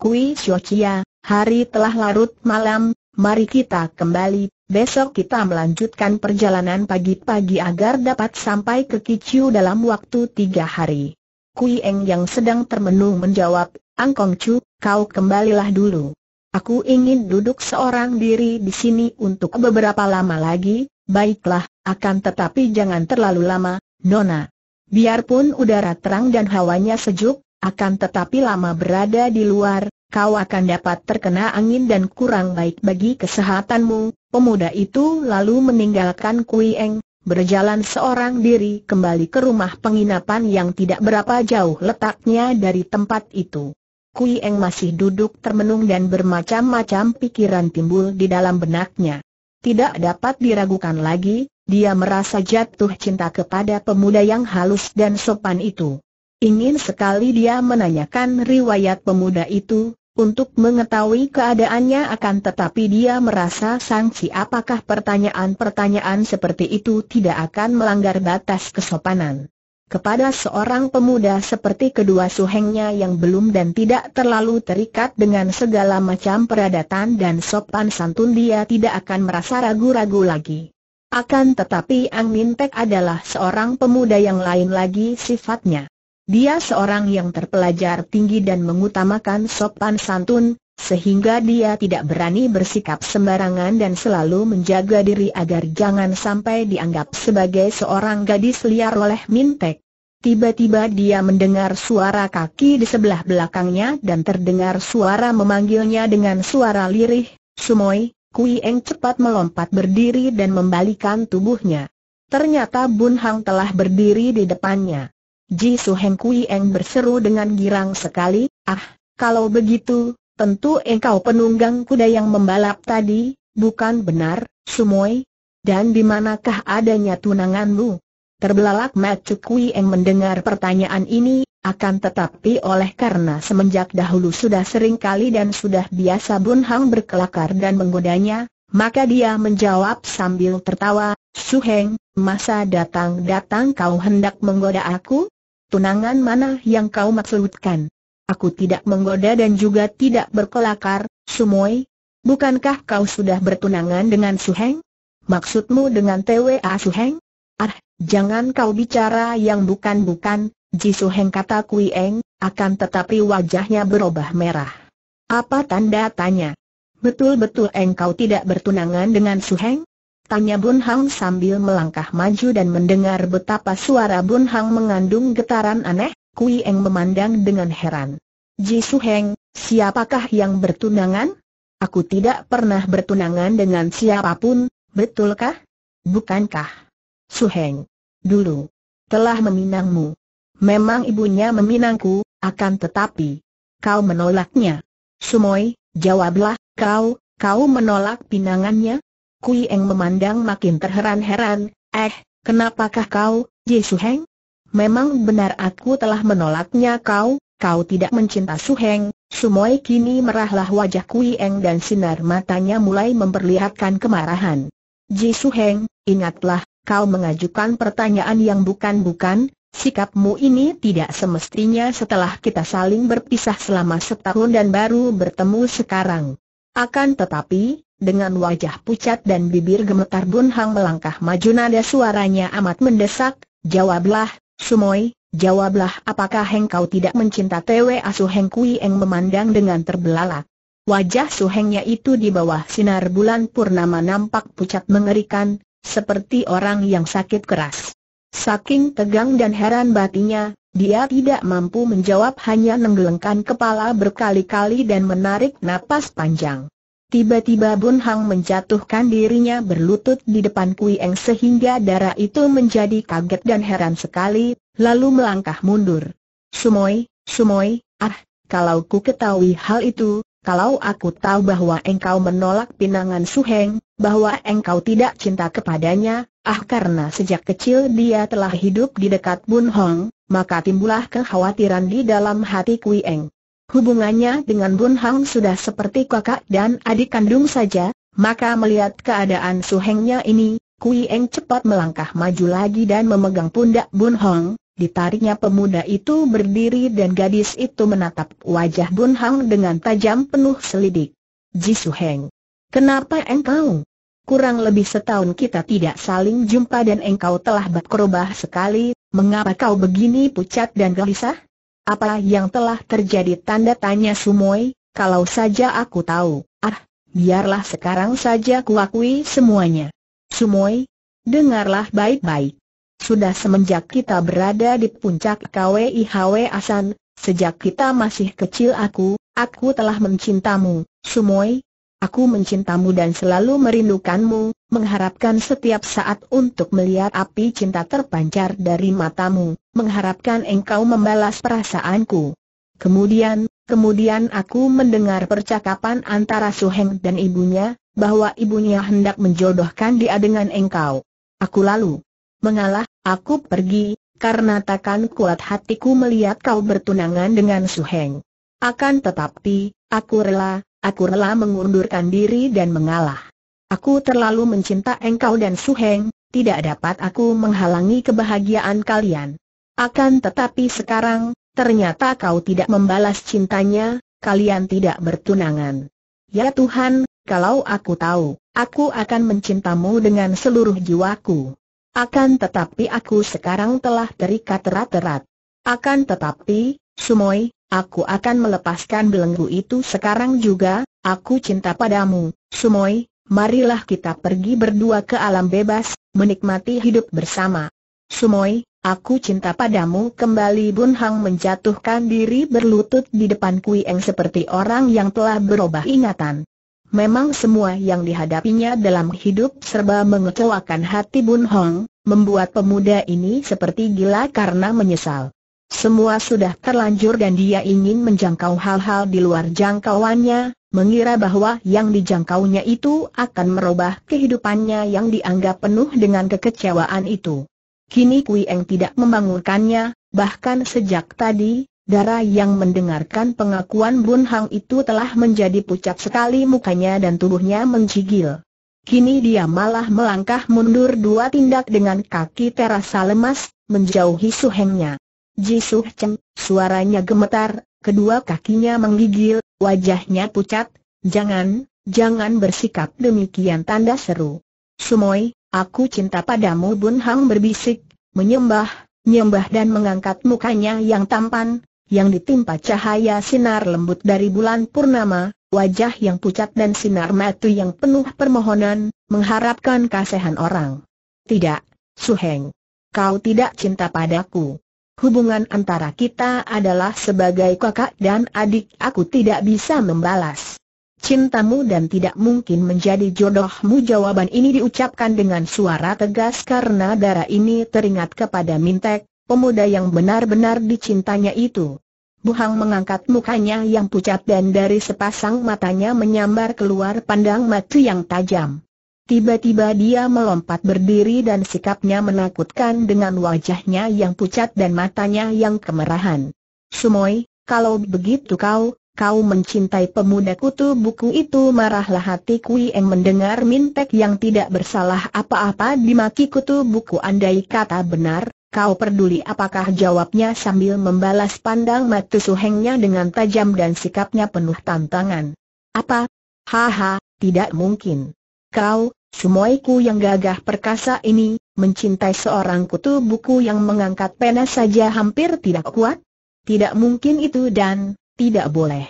Kui Xiochia, hari telah larut malam, mari kita kembali, besok kita melanjutkan perjalanan pagi-pagi agar dapat sampai ke Kiciu dalam waktu tiga hari. Kui Eng yang sedang termenung menjawab, Angkong Chu, kau kembalilah dulu. Aku ingin duduk seorang diri di sini untuk beberapa lama lagi, baiklah, akan tetapi jangan terlalu lama, Nona. Biarpun udara terang dan hawanya sejuk, akan tetapi lama berada di luar, kau akan dapat terkena angin dan kurang baik bagi kesehatanmu. Pemuda itu lalu meninggalkan Kui Eng, berjalan seorang diri kembali ke rumah penginapan yang tidak berapa jauh letaknya dari tempat itu. Kui Eng masih duduk termenung dan bermacam-macam pikiran timbul di dalam benaknya. Tidak dapat diragukan lagi, dia merasa jatuh cinta kepada pemuda yang halus dan sopan itu. Ingin sekali dia menanyakan riwayat pemuda itu, untuk mengetahui keadaannya akan tetapi dia merasa sangsi apakah pertanyaan-pertanyaan seperti itu tidak akan melanggar batas kesopanan kepada seorang pemuda seperti kedua suhengnya yang belum dan tidak terlalu terikat dengan segala macam peradatan dan sopan santun dia tidak akan merasa ragu-ragu lagi. Akan tetapi Ang Mintek adalah seorang pemuda yang lain lagi sifatnya. Dia seorang yang terpelajar tinggi dan mengutamakan sopan santun, sehingga dia tidak berani bersikap sembarangan dan selalu menjaga diri agar jangan sampai dianggap sebagai seorang gadis liar oleh Mintek. Tiba-tiba dia mendengar suara kaki di sebelah belakangnya dan terdengar suara memanggilnya dengan suara lirih, Sumoi, Kui Eng cepat melompat berdiri dan membalikan tubuhnya. Ternyata Bun Hang telah berdiri di depannya. Ji Su Heng Kui Eng berseru dengan girang sekali, ah, kalau begitu, Tentu engkau penunggang kuda yang membalap tadi, bukan benar, Sumoy? Dan di manakah adanya tunanganmu? Terbelalak Matthew Kui yang mendengar pertanyaan ini, akan tetapi oleh karena semenjak dahulu sudah sering kali dan sudah biasa Bun Hang berkelakar dan menggodanya, maka dia menjawab sambil tertawa, Su Heng, masa datang-datang kau hendak menggoda aku? Tunangan mana yang kau maksudkan? Aku tidak menggoda dan juga tidak berkelakar, Sumoy. Bukankah kau sudah bertunangan dengan Suheng? Maksudmu dengan TWA Suheng? Ah, jangan kau bicara yang bukan-bukan, Ji Suheng kata Kui Eng, akan tetapi wajahnya berubah merah. Apa tanda tanya? Betul-betul engkau tidak bertunangan dengan Suheng? Tanya Bun Hang sambil melangkah maju dan mendengar betapa suara Bun Hang mengandung getaran aneh, Kui Eng memandang dengan heran. Ji Su Heng, siapakah yang bertunangan? Aku tidak pernah bertunangan dengan siapapun, betulkah? Bukankah? Su Heng, dulu, telah meminangmu. Memang ibunya meminangku, akan tetapi, kau menolaknya. Sumoy, jawablah, kau, kau menolak pinangannya? Kui Eng memandang makin terheran-heran, eh, kenapakah kau, Ji Su Heng? memang benar aku telah menolaknya kau, kau tidak mencinta Su Heng, Sumoi kini merahlah wajah Kui Eng dan sinar matanya mulai memperlihatkan kemarahan. Ji Su Heng, ingatlah, kau mengajukan pertanyaan yang bukan-bukan, sikapmu ini tidak semestinya setelah kita saling berpisah selama setahun dan baru bertemu sekarang. Akan tetapi, dengan wajah pucat dan bibir gemetar Bun Hang melangkah maju nada suaranya amat mendesak, jawablah, Sumoi, jawablah apakah engkau tidak mencinta Tewe Asu Heng Kui Eng memandang dengan terbelalak. Wajah Suhengnya itu di bawah sinar bulan purnama nampak pucat mengerikan, seperti orang yang sakit keras. Saking tegang dan heran batinya, dia tidak mampu menjawab hanya menggelengkan kepala berkali-kali dan menarik napas panjang. Tiba-tiba Bun Hang menjatuhkan dirinya berlutut di depan Kui Eng sehingga darah itu menjadi kaget dan heran sekali, lalu melangkah mundur. Sumoi, Sumoi, ah, kalau ku ketahui hal itu, kalau aku tahu bahwa engkau menolak pinangan Su Heng, bahwa engkau tidak cinta kepadanya, ah karena sejak kecil dia telah hidup di dekat Bun Hong, maka timbulah kekhawatiran di dalam hati Kui Eng. Hubungannya dengan Bun Hang sudah seperti kakak dan adik kandung saja, maka melihat keadaan Su Hengnya ini, Kui Eng cepat melangkah maju lagi dan memegang pundak Bun Hang, ditariknya pemuda itu berdiri dan gadis itu menatap wajah Bun Hang dengan tajam penuh selidik. Ji Su Heng, kenapa engkau? Kurang lebih setahun kita tidak saling jumpa dan engkau telah berkerubah sekali, mengapa kau begini pucat dan gelisah? Apa yang telah terjadi tanda tanya Sumoy? kalau saja aku tahu, ah, biarlah sekarang saja kuakui semuanya. Sumoy, dengarlah baik-baik. Sudah semenjak kita berada di puncak KWIHW Asan, sejak kita masih kecil aku, aku telah mencintamu, Sumoy. Aku mencintamu dan selalu merindukanmu, mengharapkan setiap saat untuk melihat api cinta terpancar dari matamu, mengharapkan engkau membalas perasaanku. Kemudian, kemudian aku mendengar percakapan antara Suheng dan ibunya, bahwa ibunya hendak menjodohkan dia dengan engkau. Aku lalu mengalah, aku pergi, karena takkan kuat hatiku melihat kau bertunangan dengan Suheng. Akan tetapi, aku rela, Aku rela mengundurkan diri dan mengalah. Aku terlalu mencinta engkau dan Su Heng, tidak dapat aku menghalangi kebahagiaan kalian. Akan tetapi sekarang, ternyata kau tidak membalas cintanya, kalian tidak bertunangan. Ya Tuhan, kalau aku tahu, aku akan mencintamu dengan seluruh jiwaku. Akan tetapi aku sekarang telah terikat erat-erat. Akan tetapi, Sumoy, Aku akan melepaskan belenggu itu sekarang juga, aku cinta padamu, Sumoy, marilah kita pergi berdua ke alam bebas, menikmati hidup bersama. Sumoy, aku cinta padamu kembali Bun Hang menjatuhkan diri berlutut di depan Kui Eng seperti orang yang telah berubah ingatan. Memang semua yang dihadapinya dalam hidup serba mengecewakan hati Bun Hong, membuat pemuda ini seperti gila karena menyesal. Semua sudah terlanjur dan dia ingin menjangkau hal-hal di luar jangkauannya, mengira bahwa yang dijangkaunya itu akan merubah kehidupannya yang dianggap penuh dengan kekecewaan itu. Kini Kui Eng tidak membangunkannya, bahkan sejak tadi, darah yang mendengarkan pengakuan Bun Hang itu telah menjadi pucat sekali mukanya dan tubuhnya mencigil. Kini dia malah melangkah mundur dua tindak dengan kaki terasa lemas, menjauhi suhengnya. Jisuh Cheng, suaranya gemetar, kedua kakinya menggigil, wajahnya pucat, jangan, jangan bersikap demikian tanda seru. Sumoy, aku cinta padamu Bun Hang berbisik, menyembah, nyembah dan mengangkat mukanya yang tampan, yang ditimpa cahaya sinar lembut dari bulan purnama, wajah yang pucat dan sinar matu yang penuh permohonan, mengharapkan kasihan orang. Tidak, Suheng. Kau tidak cinta padaku. Hubungan antara kita adalah sebagai kakak dan adik aku tidak bisa membalas Cintamu dan tidak mungkin menjadi jodohmu Jawaban ini diucapkan dengan suara tegas karena darah ini teringat kepada Mintek, pemuda yang benar-benar dicintanya itu Buhang mengangkat mukanya yang pucat dan dari sepasang matanya menyambar keluar pandang mati yang tajam Tiba-tiba dia melompat berdiri dan sikapnya menakutkan dengan wajahnya yang pucat dan matanya yang kemerahan. Sumoy, kalau begitu kau, kau mencintai pemuda kutu buku itu marahlah hati Kui yang mendengar mintek yang tidak bersalah apa-apa dimaki kutu buku andai kata benar, kau peduli apakah jawabnya sambil membalas pandang mata suhengnya dengan tajam dan sikapnya penuh tantangan. Apa? Haha, tidak mungkin. Kau, Sumoiku yang gagah perkasa ini, mencintai seorang kutu buku yang mengangkat pena saja hampir tidak kuat? Tidak mungkin itu dan, tidak boleh.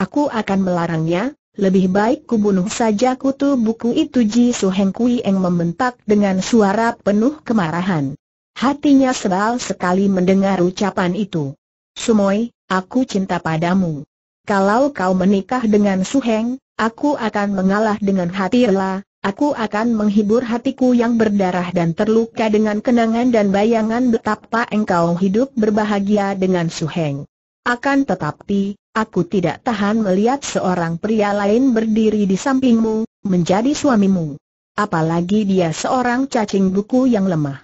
Aku akan melarangnya, lebih baik kubunuh saja kutu buku itu Ji Heng Kui Eng membentak dengan suara penuh kemarahan. Hatinya sebal sekali mendengar ucapan itu. Sumoi, aku cinta padamu. Kalau kau menikah dengan Heng, aku akan mengalah dengan hati rela, Aku akan menghibur hatiku yang berdarah dan terluka dengan kenangan dan bayangan betapa engkau hidup berbahagia dengan Su Heng. Akan tetapi, aku tidak tahan melihat seorang pria lain berdiri di sampingmu, menjadi suamimu. Apalagi dia seorang cacing buku yang lemah.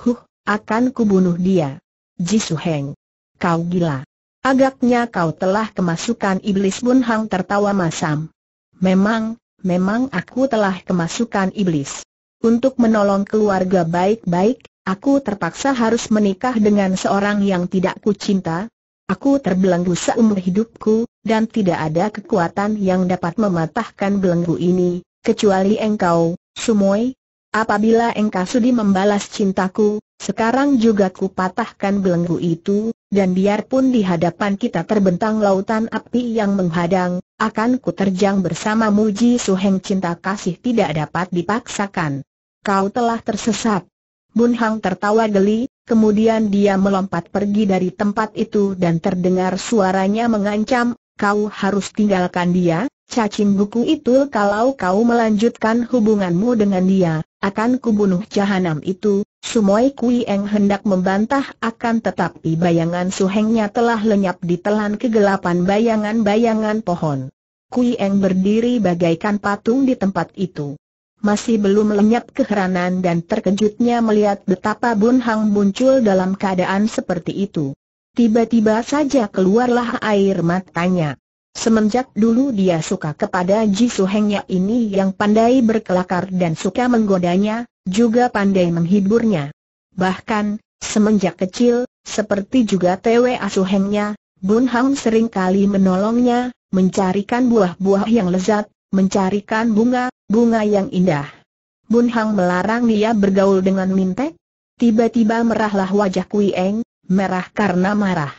Huh, akan kubunuh dia. Ji Su Heng, Kau gila. Agaknya kau telah kemasukan iblis Bun Hang tertawa masam. Memang, memang aku telah kemasukan iblis. Untuk menolong keluarga baik-baik, aku terpaksa harus menikah dengan seorang yang tidak kucinta. Aku terbelenggu seumur hidupku, dan tidak ada kekuatan yang dapat mematahkan belenggu ini, kecuali engkau, Sumoy. Apabila engkau sudi membalas cintaku, sekarang juga ku patahkan belenggu itu, dan biarpun di hadapan kita terbentang lautan api yang menghadang, akan ku terjang bersama Muji. Suheng cinta kasih tidak dapat dipaksakan. Kau telah tersesat. Bun Hang tertawa geli, kemudian dia melompat pergi dari tempat itu dan terdengar suaranya mengancam, kau harus tinggalkan dia, Cacing buku itu kalau kau melanjutkan hubunganmu dengan dia, akan kubunuh jahanam itu, Sumoi Kui Eng hendak membantah akan tetapi bayangan suhengnya telah lenyap di telan kegelapan bayangan-bayangan pohon. Kui Eng berdiri bagaikan patung di tempat itu. Masih belum lenyap keheranan dan terkejutnya melihat betapa Bun Hang muncul dalam keadaan seperti itu. Tiba-tiba saja keluarlah air matanya. Semenjak dulu dia suka kepada Ji Suhengnya ini yang pandai berkelakar dan suka menggodanya, juga pandai menghiburnya. Bahkan, semenjak kecil, seperti juga Tewe Asuhengnya, Bun Hang kali menolongnya, mencarikan buah-buah yang lezat, mencarikan bunga, bunga yang indah. Bun Hang melarang dia bergaul dengan Mintek. Tiba-tiba merahlah wajah Kui Eng, merah karena marah.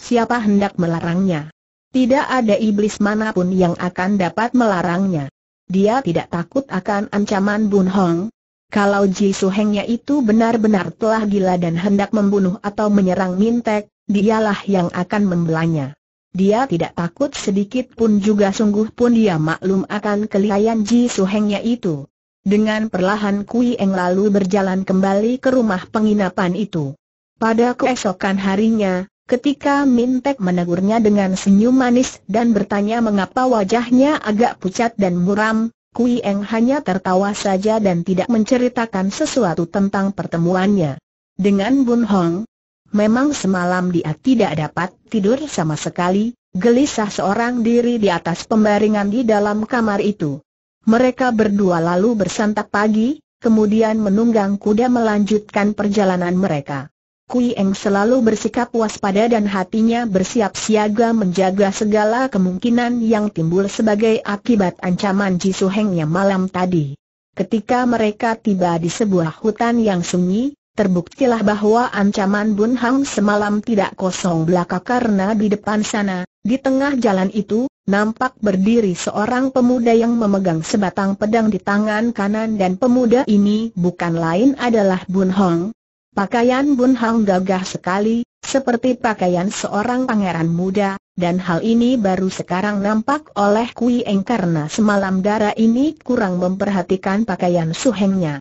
Siapa hendak melarangnya? Tidak ada iblis manapun yang akan dapat melarangnya. Dia tidak takut akan ancaman Bun Hong. Kalau Ji Su Hengnya itu benar-benar telah gila dan hendak membunuh atau menyerang Mintek, dialah yang akan membelanya. Dia tidak takut sedikit pun juga sungguh pun dia maklum akan kelihayan Ji Su Hengnya itu. Dengan perlahan Kui Eng lalu berjalan kembali ke rumah penginapan itu. Pada keesokan harinya, Ketika Mintek menegurnya dengan senyum manis dan bertanya mengapa wajahnya agak pucat dan muram, Kui Eng hanya tertawa saja dan tidak menceritakan sesuatu tentang pertemuannya. Dengan Bun Hong, memang semalam dia tidak dapat tidur sama sekali, gelisah seorang diri di atas pembaringan di dalam kamar itu. Mereka berdua lalu bersantap pagi, kemudian menunggang kuda melanjutkan perjalanan mereka. Kui Eng selalu bersikap waspada dan hatinya bersiap siaga menjaga segala kemungkinan yang timbul sebagai akibat ancaman Ji Suheng yang malam tadi. Ketika mereka tiba di sebuah hutan yang sunyi, terbuktilah bahwa ancaman Bun Hang semalam tidak kosong belaka karena di depan sana, di tengah jalan itu, nampak berdiri seorang pemuda yang memegang sebatang pedang di tangan kanan dan pemuda ini bukan lain adalah Bun Hong, Pakaian Bun Hang gagah sekali, seperti pakaian seorang pangeran muda, dan hal ini baru sekarang nampak oleh Kui Eng karena semalam darah ini kurang memperhatikan pakaian suhengnya.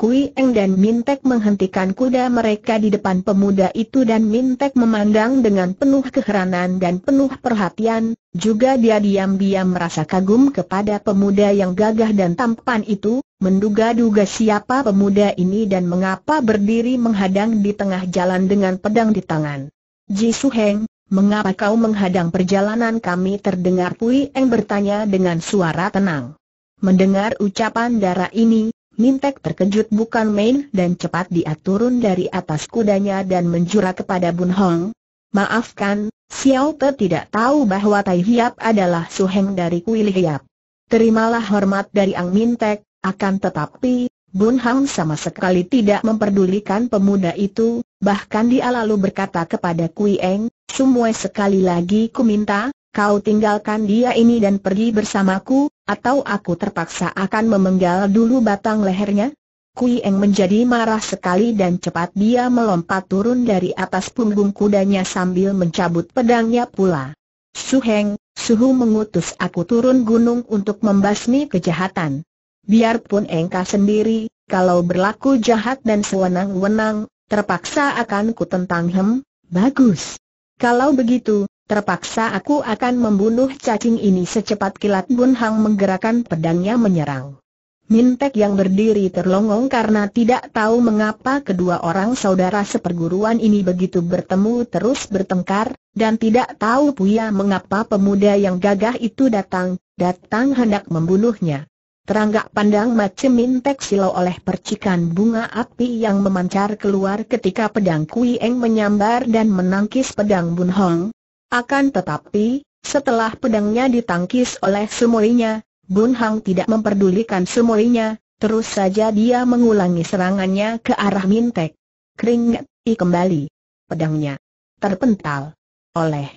Kui Eng dan Mintek menghentikan kuda mereka di depan pemuda itu dan Mintek memandang dengan penuh keheranan dan penuh perhatian, juga dia diam-diam merasa kagum kepada pemuda yang gagah dan tampan itu, menduga-duga siapa pemuda ini dan mengapa berdiri menghadang di tengah jalan dengan pedang di tangan. Ji Su Heng, mengapa kau menghadang perjalanan kami terdengar Kui Eng bertanya dengan suara tenang. Mendengar ucapan darah ini, Mintek terkejut bukan main dan cepat dia turun dari atas kudanya dan menjura kepada Bun Hong. Maafkan, Xiao Te tidak tahu bahwa Tai Hiap adalah suheng dari kuil Hiap. Terimalah hormat dari Ang Mintek, akan tetapi, Bun Hong sama sekali tidak memperdulikan pemuda itu, bahkan dia lalu berkata kepada Kui Eng, semua sekali lagi ku minta, kau tinggalkan dia ini dan pergi bersamaku, atau aku terpaksa akan memenggal dulu batang lehernya? Kui Eng menjadi marah sekali dan cepat dia melompat turun dari atas punggung kudanya sambil mencabut pedangnya pula. Su Suheng, Suhu mengutus aku turun gunung untuk membasmi kejahatan. Biarpun engkau sendiri, kalau berlaku jahat dan sewenang-wenang, terpaksa akan kutentang hem, bagus. Kalau begitu, Terpaksa aku akan membunuh cacing ini secepat kilat Bun Hang menggerakkan pedangnya menyerang. Mintek yang berdiri terlongong karena tidak tahu mengapa kedua orang saudara seperguruan ini begitu bertemu terus bertengkar, dan tidak tahu Puya mengapa pemuda yang gagah itu datang, datang hendak membunuhnya. Teranggak pandang macam Mintek silau oleh percikan bunga api yang memancar keluar ketika pedang Kui Eng menyambar dan menangkis pedang Bun Hong, akan tetapi, setelah pedangnya ditangkis oleh semuanya, Bun Hang tidak memperdulikan semuanya, terus saja dia mengulangi serangannya ke arah Mintek. Keringat, i kembali. Pedangnya terpental oleh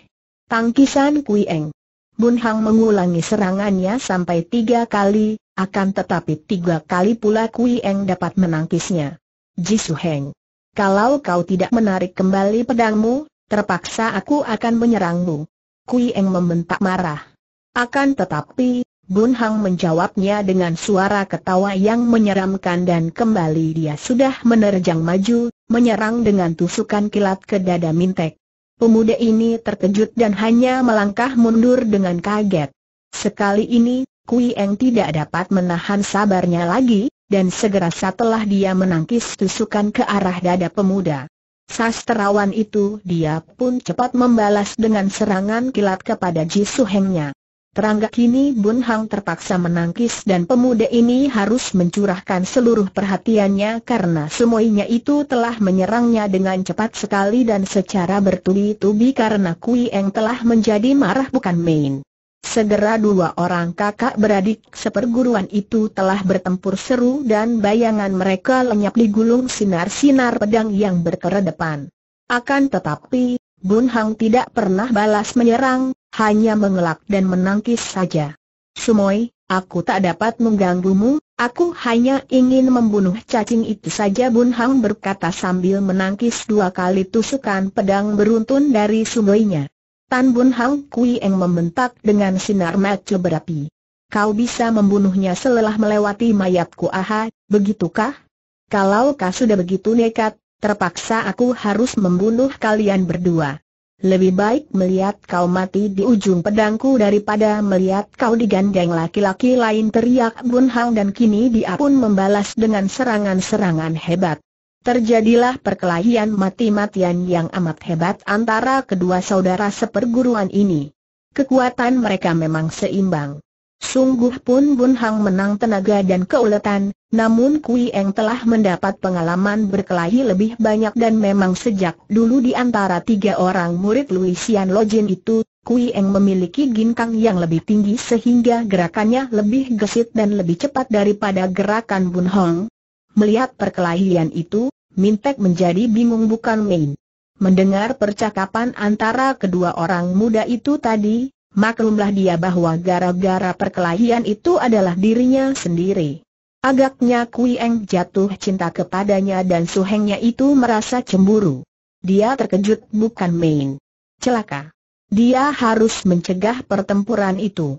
tangkisan Kui Eng. Bun Hang mengulangi serangannya sampai tiga kali, akan tetapi tiga kali pula Kui Eng dapat menangkisnya. Ji Su Heng, kalau kau tidak menarik kembali pedangmu, Terpaksa aku akan menyerangmu. Kui Eng membentak marah. Akan tetapi, Bun Hang menjawabnya dengan suara ketawa yang menyeramkan dan kembali dia sudah menerjang maju, menyerang dengan tusukan kilat ke dada Mintek. Pemuda ini terkejut dan hanya melangkah mundur dengan kaget. Sekali ini, Kui Eng tidak dapat menahan sabarnya lagi, dan segera setelah dia menangkis tusukan ke arah dada pemuda. Sastrawan itu dia pun cepat membalas dengan serangan kilat kepada Ji Su Hengnya. Terangga kini Bun Hang terpaksa menangkis dan pemuda ini harus mencurahkan seluruh perhatiannya karena semuanya itu telah menyerangnya dengan cepat sekali dan secara bertubi-tubi karena Kui Eng telah menjadi marah bukan main. Segera dua orang kakak beradik seperguruan itu telah bertempur seru dan bayangan mereka lenyap di digulung sinar-sinar pedang yang berkeredepan. Akan tetapi, Bun Hang tidak pernah balas menyerang, hanya mengelak dan menangkis saja. Sumoy, aku tak dapat mengganggumu, aku hanya ingin membunuh cacing itu saja Bun Hang berkata sambil menangkis dua kali tusukan pedang beruntun dari sungainya. Tan Bun Hang Kui Eng membentak dengan sinar mata berapi. Kau bisa membunuhnya selelah melewati mayatku aha, begitukah? Kalau kau sudah begitu nekat, terpaksa aku harus membunuh kalian berdua. Lebih baik melihat kau mati di ujung pedangku daripada melihat kau digandeng laki-laki lain teriak Bun Hang dan kini dia pun membalas dengan serangan-serangan hebat terjadilah perkelahian mati-matian yang amat hebat antara kedua saudara seperguruan ini. Kekuatan mereka memang seimbang. Sungguh pun Bun Hang menang tenaga dan keuletan, namun Kui Eng telah mendapat pengalaman berkelahi lebih banyak dan memang sejak dulu di antara tiga orang murid Luisian Lojin itu, Kui Eng memiliki ginkang yang lebih tinggi sehingga gerakannya lebih gesit dan lebih cepat daripada gerakan Bun Hong, Melihat perkelahian itu, Mintek menjadi bingung bukan main. Mendengar percakapan antara kedua orang muda itu tadi, maklumlah dia bahwa gara-gara perkelahian itu adalah dirinya sendiri. Agaknya Kui Eng jatuh cinta kepadanya dan suhengnya itu merasa cemburu. Dia terkejut bukan main. Celaka. Dia harus mencegah pertempuran itu.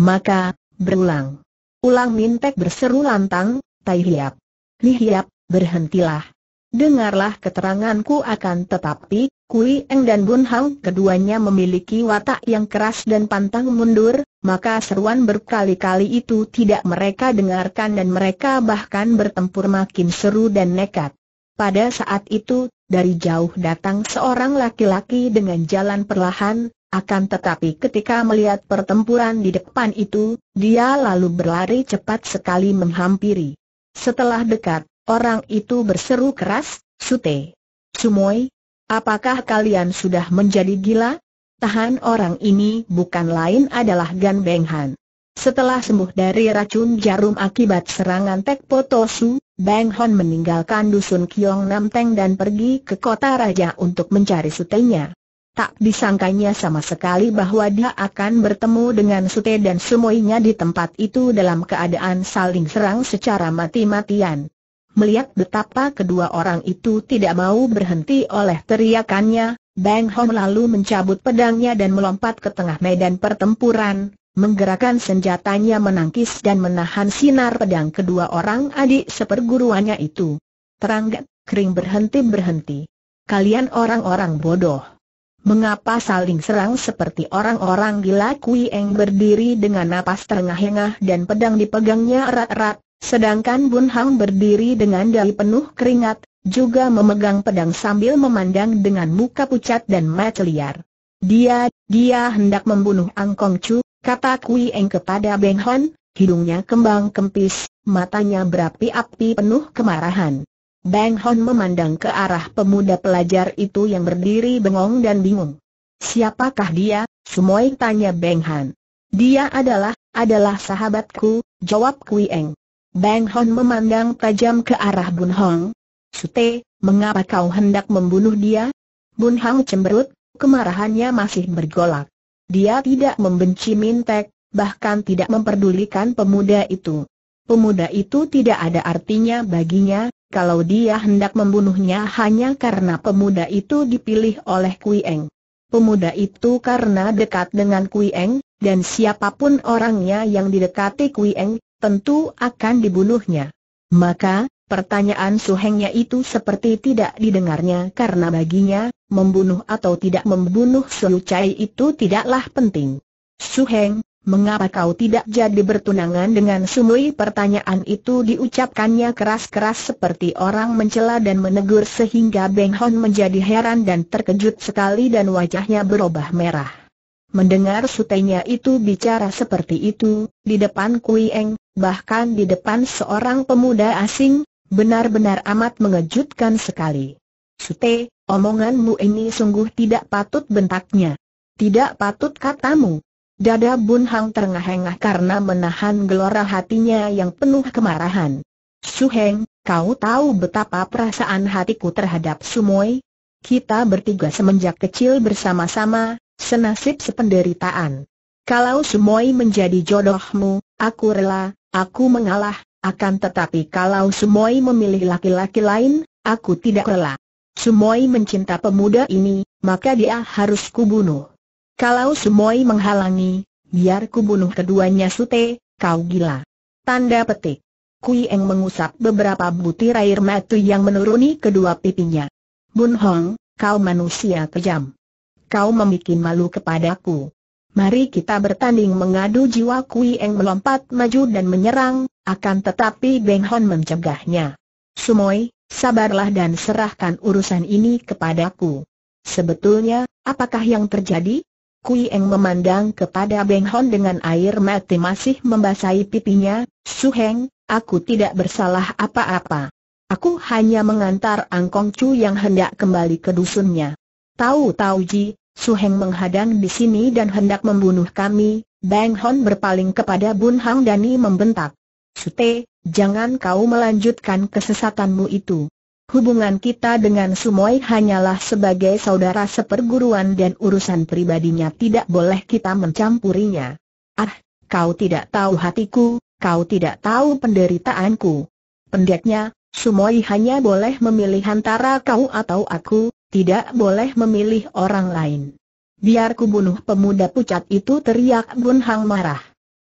Maka, berulang. Ulang Mintek berseru lantang, Tai Hiap. Li Hiap, berhentilah. Dengarlah keteranganku akan tetapi, Kui Eng dan Bun Hang keduanya memiliki watak yang keras dan pantang mundur, maka seruan berkali-kali itu tidak mereka dengarkan dan mereka bahkan bertempur makin seru dan nekat. Pada saat itu, dari jauh datang seorang laki-laki dengan jalan perlahan, akan tetapi ketika melihat pertempuran di depan itu, dia lalu berlari cepat sekali menghampiri. Setelah dekat, orang itu berseru keras, Sute. Sumoi, apakah kalian sudah menjadi gila? Tahan orang ini bukan lain adalah Gan Beng Han. Setelah sembuh dari racun jarum akibat serangan Tek Potosu, Beng Hon meninggalkan dusun Kiong Nam Teng dan pergi ke kota raja untuk mencari sutenya. Tak disangkanya sama sekali bahwa dia akan bertemu dengan Sute dan semuanya di tempat itu dalam keadaan saling serang secara mati-matian. Melihat betapa kedua orang itu tidak mau berhenti oleh teriakannya, Bang Hong lalu mencabut pedangnya dan melompat ke tengah medan pertempuran, menggerakkan senjatanya menangkis dan menahan sinar pedang kedua orang adik seperguruannya itu. Terangkat, kering berhenti-berhenti. Kalian orang-orang bodoh. Mengapa saling serang seperti orang-orang gila Kui Eng berdiri dengan napas terengah-engah dan pedang dipegangnya erat-erat, sedangkan Bun Hang berdiri dengan dahi penuh keringat, juga memegang pedang sambil memandang dengan muka pucat dan mata liar. Dia, dia hendak membunuh Ang Kong Chu, kata Kui Eng kepada Beng Hon, hidungnya kembang kempis, matanya berapi-api penuh kemarahan. Bang Hon memandang ke arah pemuda pelajar itu yang berdiri bengong dan bingung. Siapakah dia? Sumoy tanya Bang Han. Dia adalah, adalah sahabatku, jawab Kui Eng. Bang Hon memandang tajam ke arah Bun Hong. Sute, mengapa kau hendak membunuh dia? Bun Hong cemberut, kemarahannya masih bergolak. Dia tidak membenci Mintek, bahkan tidak memperdulikan pemuda itu. Pemuda itu tidak ada artinya baginya, kalau dia hendak membunuhnya hanya karena pemuda itu dipilih oleh Kui Eng. Pemuda itu karena dekat dengan Kui Eng, dan siapapun orangnya yang didekati Kui Eng, tentu akan dibunuhnya. Maka, pertanyaan Su Hengnya itu seperti tidak didengarnya karena baginya, membunuh atau tidak membunuh Su Chai itu tidaklah penting. Su Heng. Mengapa kau tidak jadi bertunangan dengan Sumui? Pertanyaan itu diucapkannya keras-keras seperti orang mencela dan menegur sehingga Beng Hon menjadi heran dan terkejut sekali dan wajahnya berubah merah. Mendengar sutenya itu bicara seperti itu, di depan Kui Eng, bahkan di depan seorang pemuda asing, benar-benar amat mengejutkan sekali. Sute, omonganmu ini sungguh tidak patut bentaknya. Tidak patut katamu. Dada Bun Hang terengah-engah karena menahan gelora hatinya yang penuh kemarahan. Heng, kau tahu betapa perasaan hatiku terhadap Sumoi. Kita bertiga semenjak kecil bersama-sama, senasib sependeritaan. Kalau Sumoi menjadi jodohmu, aku rela, aku mengalah, akan tetapi kalau Sumoi memilih laki-laki lain, aku tidak rela. Sumoi mencinta pemuda ini, maka dia harus kubunuh. Kalau Sumoi menghalangi, biar ku bunuh keduanya sute, kau gila. Tanda petik. Kui Eng mengusap beberapa butir air mata yang menuruni kedua pipinya. Bun Hong, kau manusia kejam. Kau membuat malu kepadaku. Mari kita bertanding mengadu jiwa Kui Eng melompat maju dan menyerang, akan tetapi Beng Hon mencegahnya. Sumoi, sabarlah dan serahkan urusan ini kepadaku. Sebetulnya, apakah yang terjadi? Kui Eng memandang kepada Beng Hon dengan air mati masih membasahi pipinya, Su Heng, aku tidak bersalah apa-apa. Aku hanya mengantar Angkong Chu yang hendak kembali ke dusunnya. Tahu-tahu Ji, Su Heng menghadang di sini dan hendak membunuh kami, Beng Hon berpaling kepada Bun Hang Dani membentak. Te, jangan kau melanjutkan kesesatanmu itu. Hubungan kita dengan Sumoy hanyalah sebagai saudara seperguruan dan urusan pribadinya tidak boleh kita mencampurinya. Ah, kau tidak tahu hatiku, kau tidak tahu penderitaanku. Pendeknya, Sumoy hanya boleh memilih antara kau atau aku, tidak boleh memilih orang lain. Biar ku bunuh pemuda pucat itu teriak Bun Hang marah.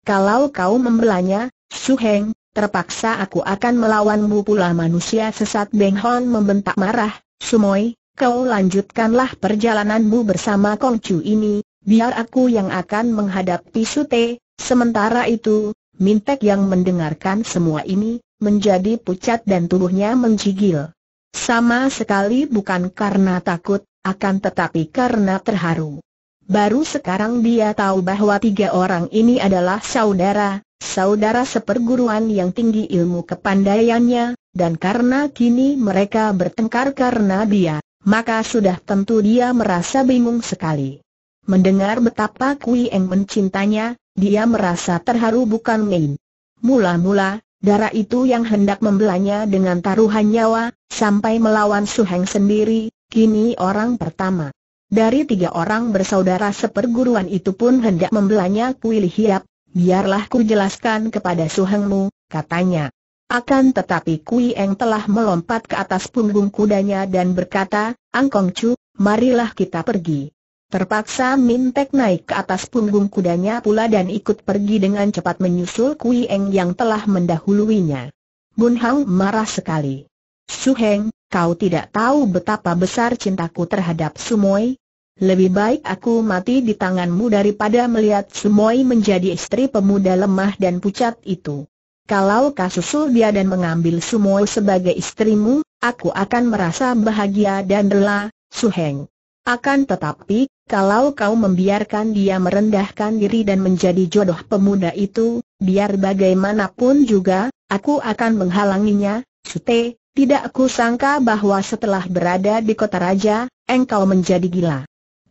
Kalau kau membelanya, Su Heng, terpaksa aku akan melawanmu pula manusia sesat Beng Hon membentak marah, Sumoy, kau lanjutkanlah perjalananmu bersama Kong Chu ini, biar aku yang akan menghadapi Sute, sementara itu, Mintek yang mendengarkan semua ini, menjadi pucat dan tubuhnya mencigil. Sama sekali bukan karena takut, akan tetapi karena terharu. Baru sekarang dia tahu bahwa tiga orang ini adalah saudara, saudara seperguruan yang tinggi ilmu kepandaiannya, dan karena kini mereka bertengkar karena dia, maka sudah tentu dia merasa bingung sekali. Mendengar betapa Kui Eng mencintanya, dia merasa terharu bukan main. Mula-mula, darah itu yang hendak membelanya dengan taruhan nyawa, sampai melawan Su Heng sendiri, kini orang pertama. Dari tiga orang bersaudara seperguruan itu pun hendak membelanya Kui Lihiap, biarlah ku jelaskan kepada suhengmu, katanya. Akan tetapi Kui Eng telah melompat ke atas punggung kudanya dan berkata, Angkong Chu, marilah kita pergi. Terpaksa Mintek naik ke atas punggung kudanya pula dan ikut pergi dengan cepat menyusul Kui Eng yang telah mendahuluinya. Bun Hang marah sekali. Su Heng, kau tidak tahu betapa besar cintaku terhadap Sumoi, lebih baik aku mati di tanganmu daripada melihat Sumoy menjadi istri pemuda lemah dan pucat itu. Kalau kau susul dia dan mengambil Sumoy sebagai istrimu, aku akan merasa bahagia dan rela, Suheng. Akan tetapi, kalau kau membiarkan dia merendahkan diri dan menjadi jodoh pemuda itu, biar bagaimanapun juga, aku akan menghalanginya, Sute, tidak aku sangka bahwa setelah berada di kota raja, engkau menjadi gila.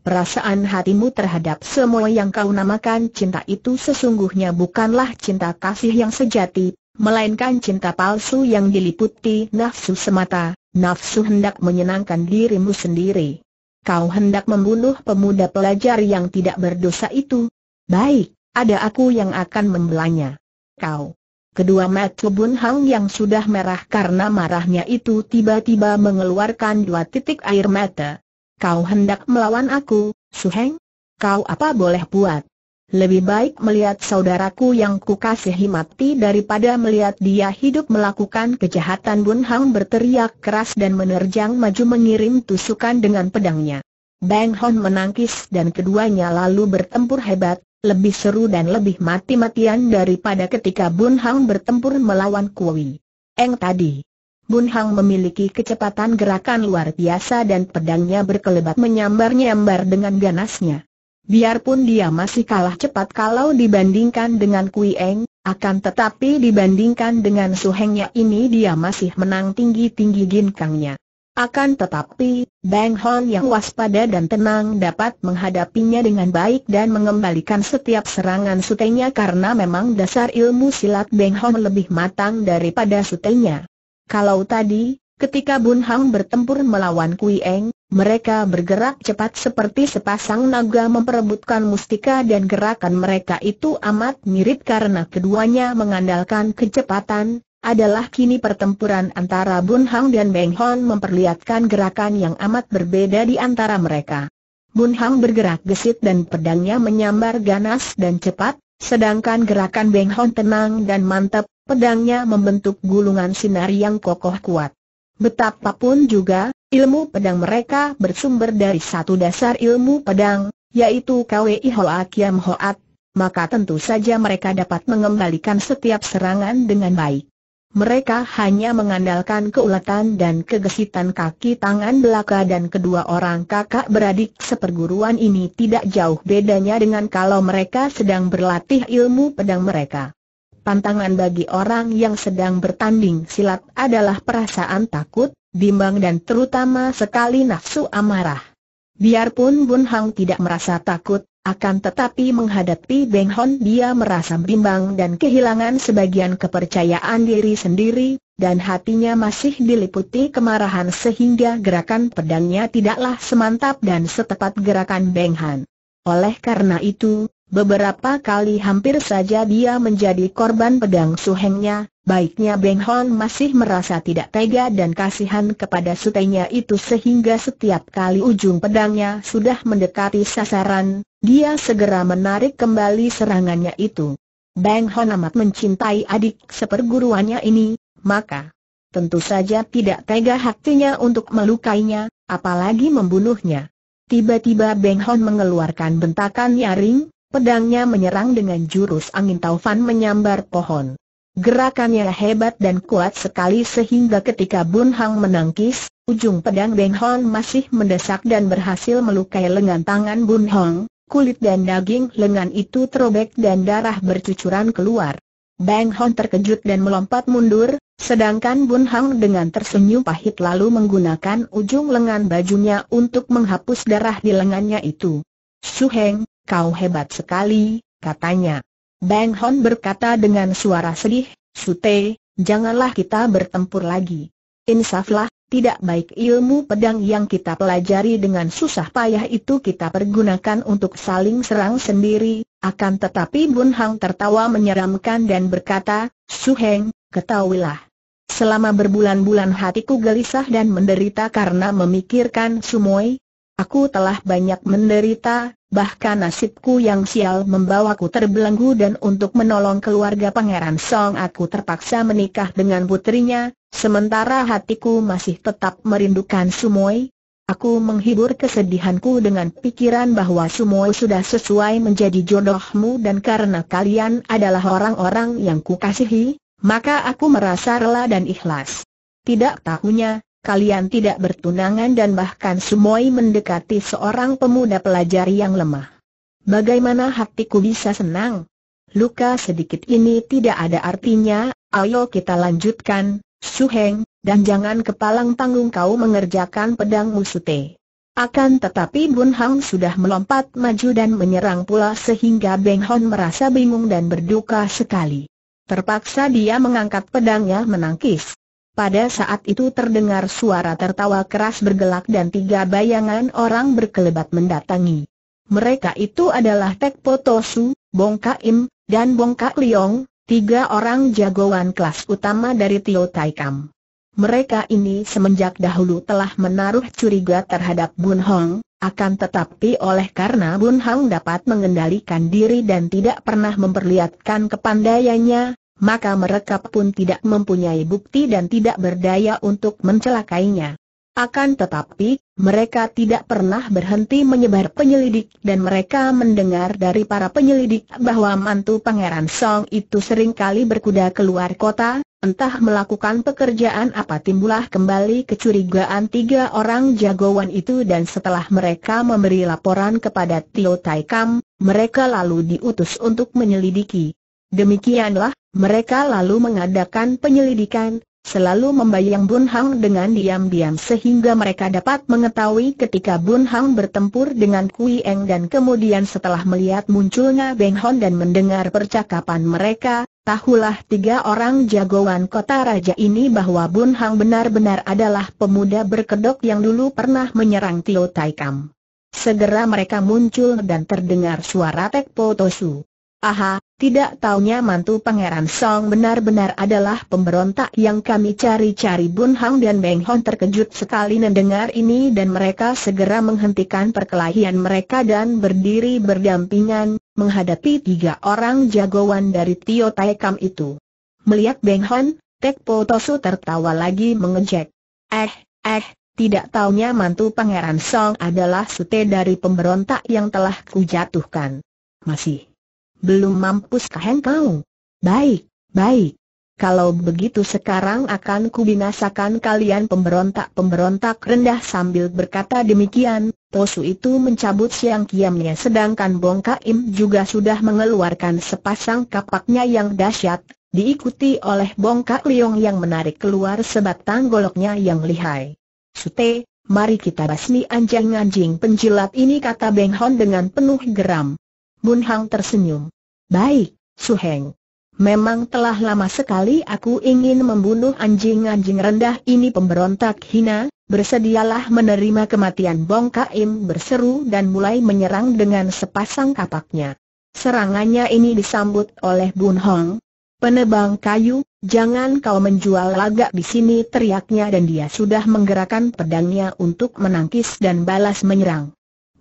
Perasaan hatimu terhadap semua yang kau namakan cinta itu sesungguhnya bukanlah cinta kasih yang sejati, melainkan cinta palsu yang diliputi nafsu semata, nafsu hendak menyenangkan dirimu sendiri. Kau hendak membunuh pemuda pelajar yang tidak berdosa itu. Baik, ada aku yang akan membelanya. Kau. Kedua mata Bun Hang yang sudah merah karena marahnya itu tiba-tiba mengeluarkan dua titik air mata. Kau hendak melawan aku, Su Heng? Kau apa boleh buat? Lebih baik melihat saudaraku yang kukasihi mati daripada melihat dia hidup melakukan kejahatan Bun Hang berteriak keras dan menerjang maju mengirim tusukan dengan pedangnya. Bang Hon menangkis dan keduanya lalu bertempur hebat, lebih seru dan lebih mati-matian daripada ketika Bun Hang bertempur melawan Kui. Eng tadi. Bun Hang memiliki kecepatan gerakan luar biasa dan pedangnya berkelebat menyambar-nyambar dengan ganasnya. Biarpun dia masih kalah cepat kalau dibandingkan dengan Kui Eng, akan tetapi dibandingkan dengan Su Hengnya ini dia masih menang tinggi-tinggi ginkangnya. Akan tetapi, Bang Hong yang waspada dan tenang dapat menghadapinya dengan baik dan mengembalikan setiap serangan sutenya karena memang dasar ilmu silat Bang Hong lebih matang daripada sutenya. Kalau tadi, ketika Bun Hang bertempur melawan Kui Eng, mereka bergerak cepat seperti sepasang naga memperebutkan mustika dan gerakan mereka itu amat mirip karena keduanya mengandalkan kecepatan, adalah kini pertempuran antara Bun Hang dan Beng Hon memperlihatkan gerakan yang amat berbeda di antara mereka. Bun Hang bergerak gesit dan pedangnya menyambar ganas dan cepat, sedangkan gerakan Beng Hon tenang dan mantap, pedangnya membentuk gulungan sinar yang kokoh kuat. Betapapun juga, ilmu pedang mereka bersumber dari satu dasar ilmu pedang, yaitu KWI Hoa Kiam Hoat, maka tentu saja mereka dapat mengembalikan setiap serangan dengan baik. Mereka hanya mengandalkan keuletan dan kegesitan kaki tangan belaka dan kedua orang kakak beradik seperguruan ini tidak jauh bedanya dengan kalau mereka sedang berlatih ilmu pedang mereka. Tantangan bagi orang yang sedang bertanding silat adalah perasaan takut, bimbang dan terutama sekali nafsu amarah. Biarpun Bun Hang tidak merasa takut, akan tetapi menghadapi Beng Hon dia merasa bimbang dan kehilangan sebagian kepercayaan diri sendiri, dan hatinya masih diliputi kemarahan sehingga gerakan pedangnya tidaklah semantap dan setepat gerakan Beng Han. Oleh karena itu, Beberapa kali hampir saja dia menjadi korban pedang suhengnya, baiknya Beng Hon masih merasa tidak tega dan kasihan kepada sutenya itu sehingga setiap kali ujung pedangnya sudah mendekati sasaran, dia segera menarik kembali serangannya itu. Beng Hon amat mencintai adik seperguruannya ini, maka tentu saja tidak tega hatinya untuk melukainya, apalagi membunuhnya. Tiba-tiba Beng Hon mengeluarkan bentakan nyaring, Pedangnya menyerang dengan jurus angin taufan menyambar pohon. Gerakannya hebat dan kuat sekali sehingga ketika Bun Hang menangkis, ujung pedang Beng Hong masih mendesak dan berhasil melukai lengan tangan Bun Hong, kulit dan daging lengan itu terobek dan darah bercucuran keluar. Beng Hong terkejut dan melompat mundur, sedangkan Bun Hang dengan tersenyum pahit lalu menggunakan ujung lengan bajunya untuk menghapus darah di lengannya itu. Su Heng, kau hebat sekali, katanya. Bang Hon berkata dengan suara sedih, Sute, janganlah kita bertempur lagi. Insaflah, tidak baik ilmu pedang yang kita pelajari dengan susah payah itu kita pergunakan untuk saling serang sendiri, akan tetapi Bun Hang tertawa menyeramkan dan berkata, Suheng, ketahuilah. Selama berbulan-bulan hatiku gelisah dan menderita karena memikirkan Sumoi, Aku telah banyak menderita, bahkan nasibku yang sial membawaku terbelenggu dan untuk menolong keluarga Pangeran Song aku terpaksa menikah dengan putrinya, sementara hatiku masih tetap merindukan Sumoi. Aku menghibur kesedihanku dengan pikiran bahwa Sumoi sudah sesuai menjadi jodohmu dan karena kalian adalah orang-orang yang kukasihi, maka aku merasa rela dan ikhlas. Tidak tahunya, kalian tidak bertunangan dan bahkan Sumoi mendekati seorang pemuda pelajar yang lemah. Bagaimana hatiku bisa senang? Luka sedikit ini tidak ada artinya, ayo kita lanjutkan, Suheng, dan jangan kepalang tanggung kau mengerjakan pedang musute. Akan tetapi Bun Hang sudah melompat maju dan menyerang pula sehingga Beng Hon merasa bingung dan berduka sekali. Terpaksa dia mengangkat pedangnya menangkis. Pada saat itu terdengar suara tertawa keras bergelak dan tiga bayangan orang berkelebat mendatangi. Mereka itu adalah Tek Potosu, Bongka Im, dan Bongka Liong, tiga orang jagoan kelas utama dari Tio Taikam. Mereka ini semenjak dahulu telah menaruh curiga terhadap Bun Hong, akan tetapi oleh karena Bun Hong dapat mengendalikan diri dan tidak pernah memperlihatkan kepandaiannya, maka mereka pun tidak mempunyai bukti dan tidak berdaya untuk mencelakainya. Akan tetapi, mereka tidak pernah berhenti menyebar penyelidik dan mereka mendengar dari para penyelidik bahwa mantu Pangeran Song itu sering kali berkuda keluar kota, entah melakukan pekerjaan apa timbullah kembali kecurigaan tiga orang jagoan itu dan setelah mereka memberi laporan kepada Tio Tai Kam, mereka lalu diutus untuk menyelidiki. Demikianlah, mereka lalu mengadakan penyelidikan, selalu membayang Bun Hang dengan diam-diam sehingga mereka dapat mengetahui ketika Bun Hang bertempur dengan Kui Eng dan kemudian setelah melihat munculnya Beng Hon dan mendengar percakapan mereka, tahulah tiga orang jagoan kota raja ini bahwa Bun Hang benar-benar adalah pemuda berkedok yang dulu pernah menyerang Tio Tai Kam. Segera mereka muncul dan terdengar suara Tek Potosu. Aha, tidak taunya mantu Pangeran Song benar-benar adalah pemberontak yang kami cari-cari Bun Hang dan Beng Hon terkejut sekali mendengar ini dan mereka segera menghentikan perkelahian mereka dan berdiri berdampingan, menghadapi tiga orang jagoan dari Tio Tai Kam itu. Melihat Beng Hon, Tek Po Tosu tertawa lagi mengejek. Eh, eh, tidak taunya mantu Pangeran Song adalah sute dari pemberontak yang telah kujatuhkan. Masih belum mampus mampuskah engkau? Baik, baik. Kalau begitu sekarang akan kubinasakan kalian pemberontak-pemberontak rendah sambil berkata demikian, Tosu itu mencabut siang kiamnya sedangkan Bong Kaim juga sudah mengeluarkan sepasang kapaknya yang dahsyat, diikuti oleh Bong Kak Liong yang menarik keluar sebatang goloknya yang lihai. Sute, mari kita basmi anjing-anjing penjilat ini kata Beng Hon dengan penuh geram. Mun Hang tersenyum. Baik, Su Heng. Memang telah lama sekali aku ingin membunuh anjing-anjing rendah ini pemberontak hina, bersedialah menerima kematian Bong Kaim berseru dan mulai menyerang dengan sepasang kapaknya. Serangannya ini disambut oleh Bun Hong. Penebang kayu, jangan kau menjual lagak di sini teriaknya dan dia sudah menggerakkan pedangnya untuk menangkis dan balas menyerang.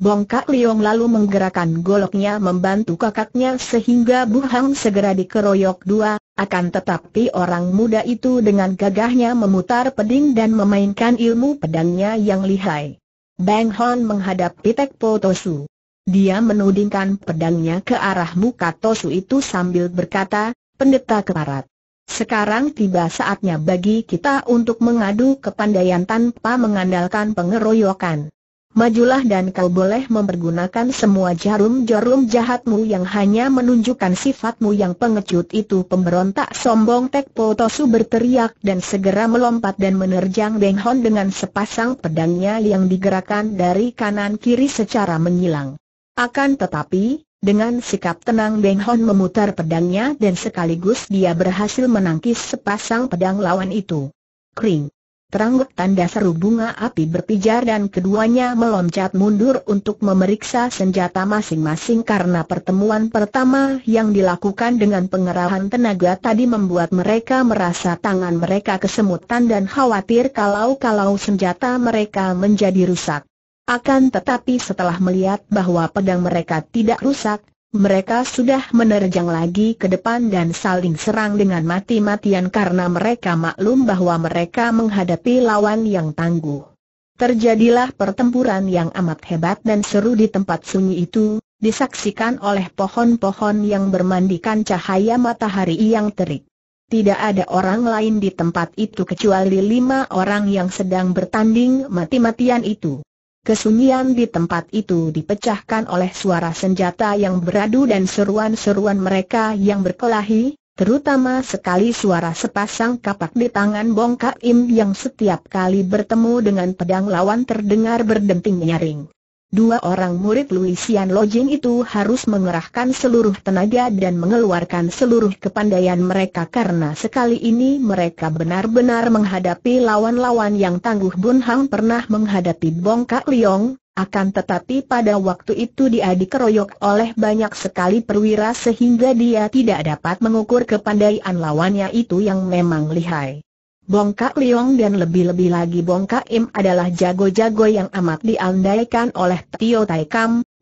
Bongkak Liong lalu menggerakkan goloknya membantu kakaknya sehingga Bu Hang segera dikeroyok dua, akan tetapi orang muda itu dengan gagahnya memutar peding dan memainkan ilmu pedangnya yang lihai. Bang Hon menghadapi Tek Po Tosu. Dia menudingkan pedangnya ke arah muka Tosu itu sambil berkata, pendeta keparat. Sekarang tiba saatnya bagi kita untuk mengadu kepandaian tanpa mengandalkan pengeroyokan majulah dan kau boleh mempergunakan semua jarum-jarum jahatmu yang hanya menunjukkan sifatmu yang pengecut itu pemberontak sombong Tekpo Tosu berteriak dan segera melompat dan menerjang Beng Hon dengan sepasang pedangnya yang digerakkan dari kanan kiri secara menyilang. Akan tetapi, dengan sikap tenang Beng Hon memutar pedangnya dan sekaligus dia berhasil menangkis sepasang pedang lawan itu. Kring. Teranggut tanda seru bunga api berpijar dan keduanya meloncat mundur untuk memeriksa senjata masing-masing karena pertemuan pertama yang dilakukan dengan pengerahan tenaga tadi membuat mereka merasa tangan mereka kesemutan dan khawatir kalau-kalau senjata mereka menjadi rusak. Akan tetapi setelah melihat bahwa pedang mereka tidak rusak, mereka sudah menerjang lagi ke depan dan saling serang dengan mati-matian karena mereka maklum bahwa mereka menghadapi lawan yang tangguh. Terjadilah pertempuran yang amat hebat dan seru di tempat sunyi itu, disaksikan oleh pohon-pohon yang bermandikan cahaya matahari yang terik. Tidak ada orang lain di tempat itu kecuali lima orang yang sedang bertanding mati-matian itu. Kesunyian di tempat itu dipecahkan oleh suara senjata yang beradu dan seruan-seruan mereka yang berkelahi, terutama sekali suara sepasang kapak di tangan Bongka Im yang setiap kali bertemu dengan pedang lawan terdengar berdenting nyaring. Dua orang murid Luisian Lojing itu harus mengerahkan seluruh tenaga dan mengeluarkan seluruh kepandaian mereka karena sekali ini mereka benar-benar menghadapi lawan-lawan yang tangguh Bun Hang pernah menghadapi Bong Kak Liong, akan tetapi pada waktu itu dia dikeroyok oleh banyak sekali perwira sehingga dia tidak dapat mengukur kepandaian lawannya itu yang memang lihai. Bongkak Liong dan lebih-lebih lagi Bongkak Im adalah jago-jago yang amat diandaikan oleh Tio Tai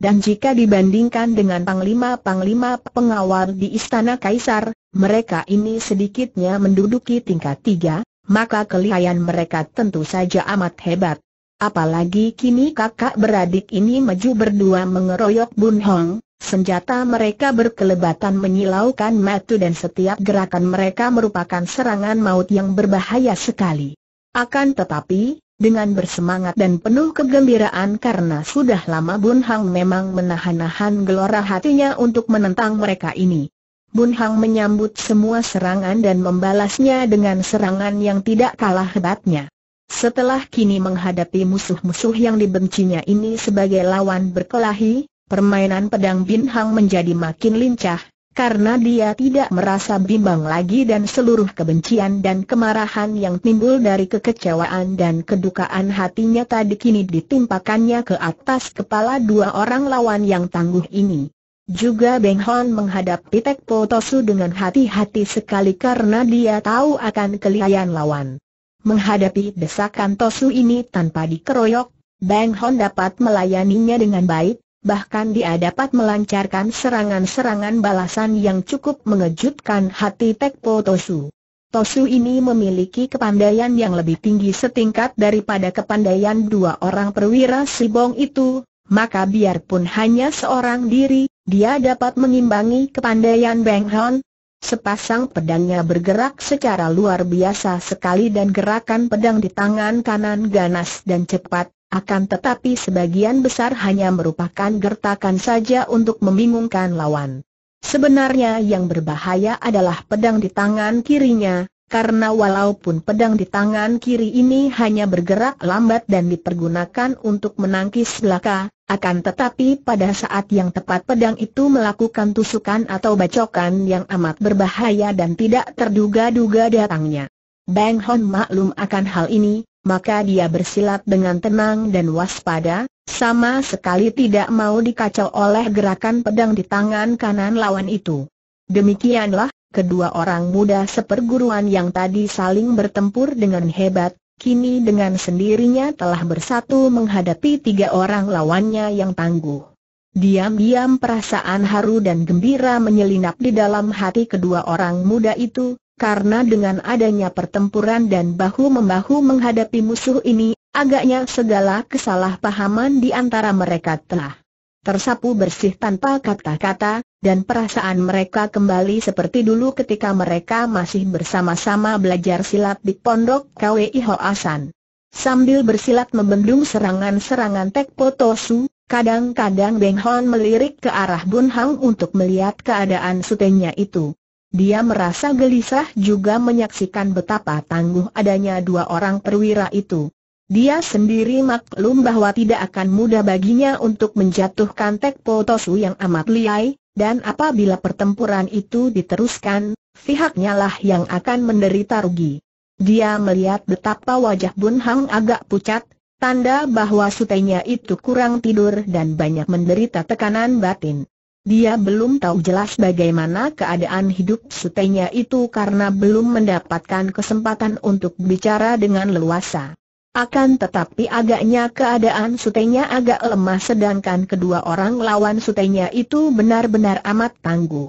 dan jika dibandingkan dengan panglima-panglima pengawal di Istana Kaisar, mereka ini sedikitnya menduduki tingkat tiga, maka kelihayan mereka tentu saja amat hebat. Apalagi kini kakak beradik ini maju berdua mengeroyok Bun Hong, Senjata mereka berkelebatan menyilaukan matu dan setiap gerakan mereka merupakan serangan maut yang berbahaya sekali. Akan tetapi, dengan bersemangat dan penuh kegembiraan karena sudah lama Bun Hang memang menahan-nahan gelora hatinya untuk menentang mereka ini. Bun Hang menyambut semua serangan dan membalasnya dengan serangan yang tidak kalah hebatnya. Setelah kini menghadapi musuh-musuh yang dibencinya ini sebagai lawan berkelahi, Permainan pedang Bin Hang menjadi makin lincah, karena dia tidak merasa bimbang lagi dan seluruh kebencian dan kemarahan yang timbul dari kekecewaan dan kedukaan hatinya tadi kini ditimpakannya ke atas kepala dua orang lawan yang tangguh ini. Juga Beng Hon menghadapi Tek Tosu dengan hati-hati sekali karena dia tahu akan kelihayan lawan. Menghadapi desakan Tosu ini tanpa dikeroyok, Beng Hon dapat melayaninya dengan baik, bahkan dia dapat melancarkan serangan-serangan balasan yang cukup mengejutkan hati Tekpo Tosu. Tosu ini memiliki kepandaian yang lebih tinggi setingkat daripada kepandaian dua orang perwira Sibong itu, maka biarpun hanya seorang diri, dia dapat mengimbangi kepandaian Beng Hon. Sepasang pedangnya bergerak secara luar biasa sekali dan gerakan pedang di tangan kanan ganas dan cepat, akan tetapi sebagian besar hanya merupakan gertakan saja untuk membingungkan lawan. Sebenarnya yang berbahaya adalah pedang di tangan kirinya, karena walaupun pedang di tangan kiri ini hanya bergerak lambat dan dipergunakan untuk menangkis belaka, akan tetapi pada saat yang tepat pedang itu melakukan tusukan atau bacokan yang amat berbahaya dan tidak terduga-duga datangnya. Bang Hon maklum akan hal ini, maka dia bersilat dengan tenang dan waspada, sama sekali tidak mau dikacau oleh gerakan pedang di tangan kanan lawan itu. Demikianlah, kedua orang muda seperguruan yang tadi saling bertempur dengan hebat, kini dengan sendirinya telah bersatu menghadapi tiga orang lawannya yang tangguh. Diam-diam perasaan haru dan gembira menyelinap di dalam hati kedua orang muda itu, karena dengan adanya pertempuran dan bahu-membahu menghadapi musuh ini, agaknya segala kesalahpahaman di antara mereka telah tersapu bersih tanpa kata-kata, dan perasaan mereka kembali seperti dulu ketika mereka masih bersama-sama belajar silat di pondok KWI Hoasan. Sambil bersilat membendung serangan-serangan Tek Potosu, kadang-kadang Beng Hon melirik ke arah Bun Hang untuk melihat keadaan sutenya itu. Dia merasa gelisah juga menyaksikan betapa tangguh adanya dua orang perwira itu. Dia sendiri maklum bahwa tidak akan mudah baginya untuk menjatuhkan Tekpo Tosu yang amat liai, dan apabila pertempuran itu diteruskan, pihaknya lah yang akan menderita rugi. Dia melihat betapa wajah Bun Hang agak pucat, tanda bahwa sutenya itu kurang tidur dan banyak menderita tekanan batin. Dia belum tahu jelas bagaimana keadaan hidup sutenya itu karena belum mendapatkan kesempatan untuk bicara dengan leluasa. Akan tetapi agaknya keadaan sutenya agak lemah sedangkan kedua orang lawan sutenya itu benar-benar amat tangguh.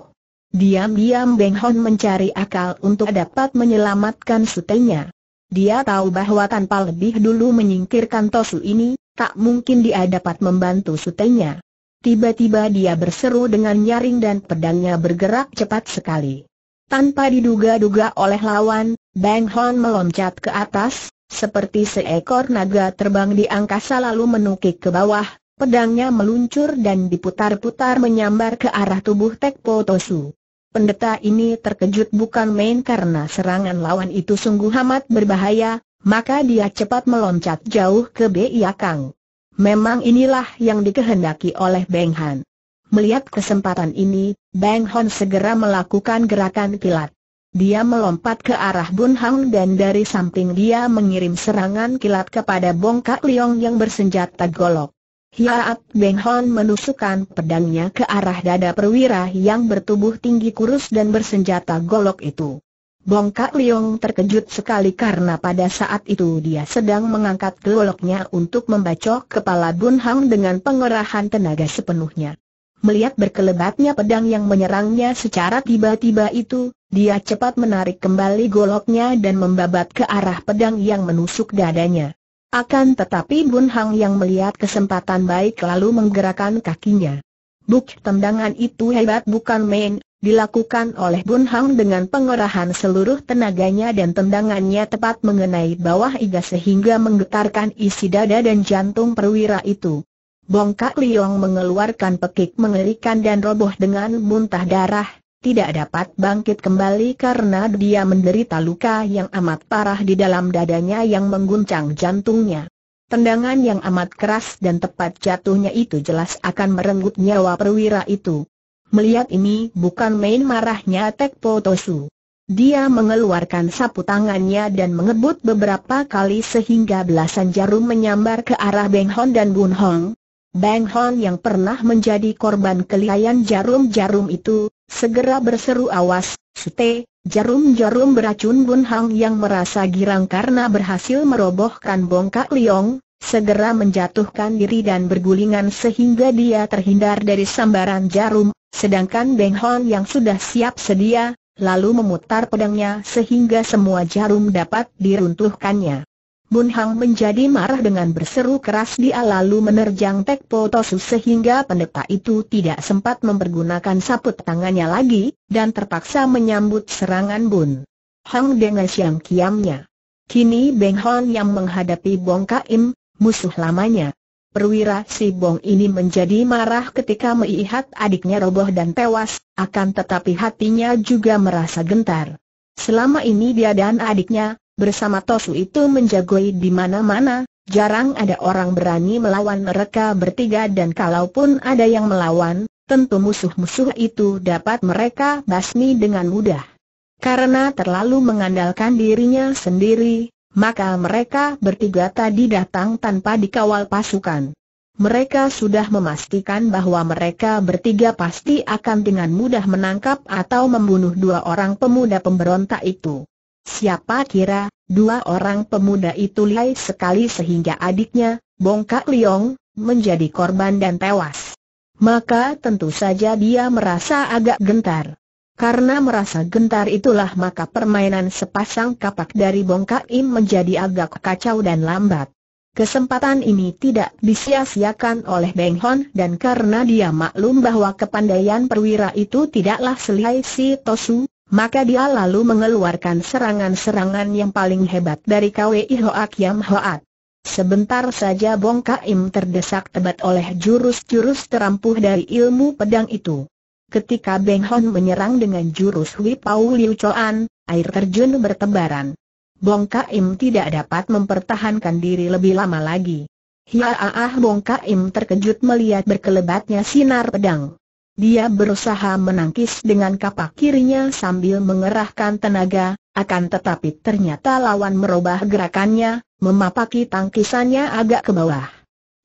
Diam-diam Beng Hon mencari akal untuk dapat menyelamatkan sutenya. Dia tahu bahwa tanpa lebih dulu menyingkirkan Tosu ini, tak mungkin dia dapat membantu sutenya. Tiba-tiba dia berseru dengan nyaring dan pedangnya bergerak cepat sekali. Tanpa diduga-duga oleh lawan, Bang Hon meloncat ke atas, seperti seekor naga terbang di angkasa lalu menukik ke bawah, pedangnya meluncur dan diputar-putar menyambar ke arah tubuh Tekpo Tosu. Pendeta ini terkejut bukan main karena serangan lawan itu sungguh amat berbahaya, maka dia cepat meloncat jauh ke Biakang. Memang inilah yang dikehendaki oleh Beng Han. Melihat kesempatan ini, Beng han segera melakukan gerakan kilat. Dia melompat ke arah Bun Hang dan dari samping dia mengirim serangan kilat kepada bong kak Liong yang bersenjata golok. Hiaat Beng han menusukkan pedangnya ke arah dada perwira yang bertubuh tinggi kurus dan bersenjata golok itu. Bongkak Liong terkejut sekali karena pada saat itu dia sedang mengangkat goloknya untuk membacok kepala Bun Hang dengan pengerahan tenaga sepenuhnya. Melihat berkelebatnya pedang yang menyerangnya secara tiba-tiba itu, dia cepat menarik kembali goloknya dan membabat ke arah pedang yang menusuk dadanya. Akan tetapi Bun Hang yang melihat kesempatan baik lalu menggerakkan kakinya. Buk tendangan itu hebat bukan main, dilakukan oleh Bun Hang dengan pengerahan seluruh tenaganya dan tendangannya tepat mengenai bawah iga sehingga menggetarkan isi dada dan jantung perwira itu. Bongkak Liong mengeluarkan pekik mengerikan dan roboh dengan muntah darah, tidak dapat bangkit kembali karena dia menderita luka yang amat parah di dalam dadanya yang mengguncang jantungnya. Tendangan yang amat keras dan tepat jatuhnya itu jelas akan merenggut nyawa perwira itu. Melihat ini bukan main marahnya Tekpo Tosu. Dia mengeluarkan sapu tangannya dan mengebut beberapa kali sehingga belasan jarum menyambar ke arah Beng Hon dan Bun Hong. Beng Hon yang pernah menjadi korban kelihayan jarum-jarum itu, segera berseru awas, sute, jarum-jarum beracun Bun Hong yang merasa girang karena berhasil merobohkan bongkak liong, segera menjatuhkan diri dan bergulingan sehingga dia terhindar dari sambaran jarum, sedangkan Beng Hon yang sudah siap sedia, lalu memutar pedangnya sehingga semua jarum dapat diruntuhkannya. Bun Hang menjadi marah dengan berseru keras dia lalu menerjang Tek Po Tosu sehingga pendeta itu tidak sempat mempergunakan saput tangannya lagi, dan terpaksa menyambut serangan Bun Hang dengan siang kiamnya. Kini Beng Hon yang menghadapi Bong Kaim, musuh lamanya. Perwira Sibong ini menjadi marah ketika melihat adiknya roboh dan tewas, akan tetapi hatinya juga merasa gentar. Selama ini dia dan adiknya, bersama Tosu itu menjagoi di mana-mana, jarang ada orang berani melawan mereka bertiga dan kalaupun ada yang melawan, tentu musuh-musuh itu dapat mereka basmi dengan mudah. Karena terlalu mengandalkan dirinya sendiri, maka mereka bertiga tadi datang tanpa dikawal pasukan. Mereka sudah memastikan bahwa mereka bertiga pasti akan dengan mudah menangkap atau membunuh dua orang pemuda pemberontak itu. Siapa kira, dua orang pemuda itu lihai sekali sehingga adiknya, Bongkak Liong, menjadi korban dan tewas. Maka tentu saja dia merasa agak gentar. Karena merasa gentar itulah maka permainan sepasang kapak dari Bongka Im menjadi agak kacau dan lambat. Kesempatan ini tidak disia-siakan oleh Beng Hon dan karena dia maklum bahwa kepandaian perwira itu tidaklah selihai si Tosu, maka dia lalu mengeluarkan serangan-serangan yang paling hebat dari KWI Hoak Yam Hoat. Sebentar saja Bongka Im terdesak tebat oleh jurus-jurus terampuh dari ilmu pedang itu. Ketika Beng Hon menyerang dengan jurus Hui Pau Liu Choan, air terjun bertebaran. Bong Kaim tidak dapat mempertahankan diri lebih lama lagi. Hiaaah! Bong Kaim terkejut melihat berkelebatnya sinar pedang. Dia berusaha menangkis dengan kapak kirinya sambil mengerahkan tenaga, akan tetapi ternyata lawan merubah gerakannya, memapaki tangkisannya agak ke bawah.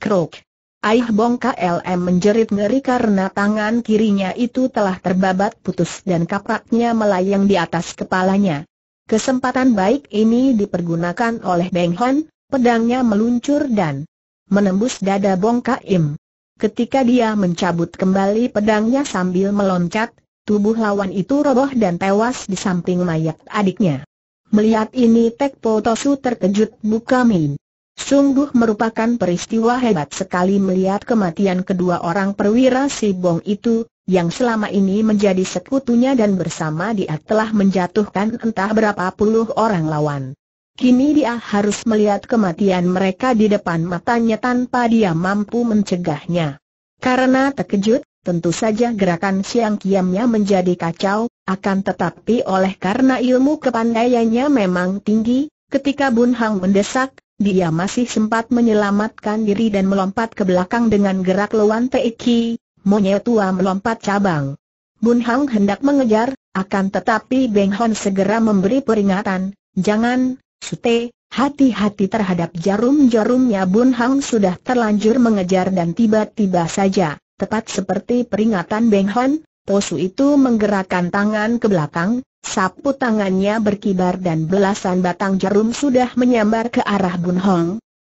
Krok! Aih Bong LM menjerit ngeri karena tangan kirinya itu telah terbabat putus dan kapaknya melayang di atas kepalanya. Kesempatan baik ini dipergunakan oleh Beng Hon, pedangnya meluncur dan menembus dada Bong IM. Ketika dia mencabut kembali pedangnya sambil meloncat, tubuh lawan itu roboh dan tewas di samping mayat adiknya. Melihat ini Tek Tosu terkejut buka min. Sungguh merupakan peristiwa hebat sekali melihat kematian kedua orang perwira Si Bong itu, yang selama ini menjadi sekutunya dan bersama dia telah menjatuhkan entah berapa puluh orang lawan. Kini dia harus melihat kematian mereka di depan matanya tanpa dia mampu mencegahnya. Karena terkejut, tentu saja gerakan siang kiamnya menjadi kacau, akan tetapi oleh karena ilmu kepandaiannya memang tinggi, ketika Bun Hang mendesak, dia masih sempat menyelamatkan diri dan melompat ke belakang dengan gerak lawan Teiki, monyet tua melompat cabang. Bun Hang hendak mengejar, akan tetapi Beng Hon segera memberi peringatan, jangan, Sute, hati-hati terhadap jarum-jarumnya Bun Hang sudah terlanjur mengejar dan tiba-tiba saja, tepat seperti peringatan Beng Hon, Posu itu menggerakkan tangan ke belakang, sapu tangannya berkibar dan belasan batang jarum sudah menyambar ke arah Bun Hong.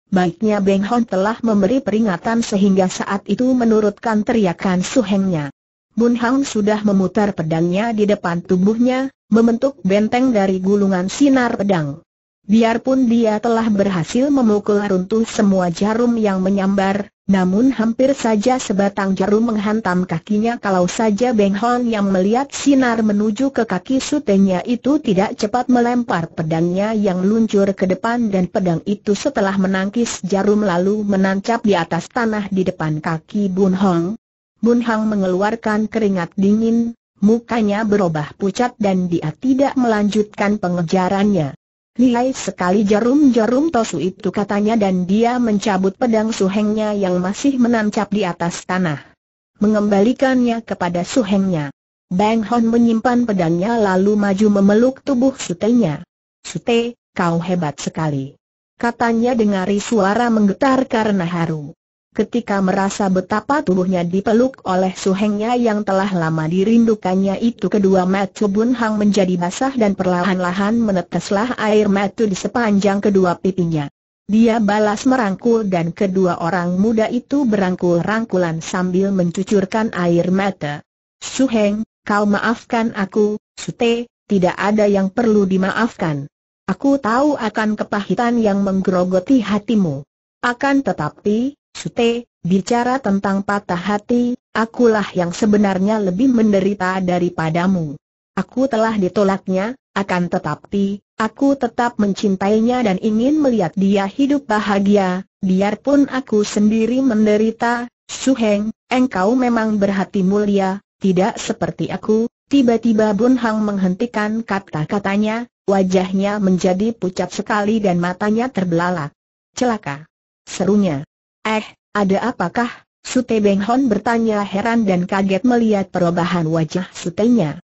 Baiknya Beng Hong telah memberi peringatan sehingga saat itu menurutkan teriakan suhengnya. Bun Hong sudah memutar pedangnya di depan tubuhnya, membentuk benteng dari gulungan sinar pedang. Biarpun dia telah berhasil memukul runtuh semua jarum yang menyambar, namun hampir saja sebatang jarum menghantam kakinya kalau saja Beng Hon yang melihat sinar menuju ke kaki sutenya itu tidak cepat melempar pedangnya yang luncur ke depan dan pedang itu setelah menangkis jarum lalu menancap di atas tanah di depan kaki Bun Hong. Bun Hong mengeluarkan keringat dingin, mukanya berubah pucat dan dia tidak melanjutkan pengejarannya. Lihai sekali jarum-jarum tosu itu katanya dan dia mencabut pedang suhengnya yang masih menancap di atas tanah. Mengembalikannya kepada suhengnya. Bang Hon menyimpan pedangnya lalu maju memeluk tubuh sutenya. Sute, kau hebat sekali. Katanya dengari suara menggetar karena haru ketika merasa betapa tubuhnya dipeluk oleh suhengnya yang telah lama dirindukannya itu kedua mata Bun Hang menjadi basah dan perlahan-lahan meneteslah air matu di sepanjang kedua pipinya. Dia balas merangkul dan kedua orang muda itu berangkul-rangkulan sambil mencucurkan air mata. Suheng, kau maafkan aku, Sute, tidak ada yang perlu dimaafkan. Aku tahu akan kepahitan yang menggerogoti hatimu. Akan tetapi, Sute, bicara tentang patah hati, akulah yang sebenarnya lebih menderita daripadamu. Aku telah ditolaknya, akan tetapi, aku tetap mencintainya dan ingin melihat dia hidup bahagia, biarpun aku sendiri menderita, Suheng, engkau memang berhati mulia, tidak seperti aku, tiba-tiba Bun Hang menghentikan kata-katanya, wajahnya menjadi pucat sekali dan matanya terbelalak. Celaka! Serunya. Eh, ada apakah? Sute Beng Hon bertanya heran dan kaget melihat perubahan wajah sutenya.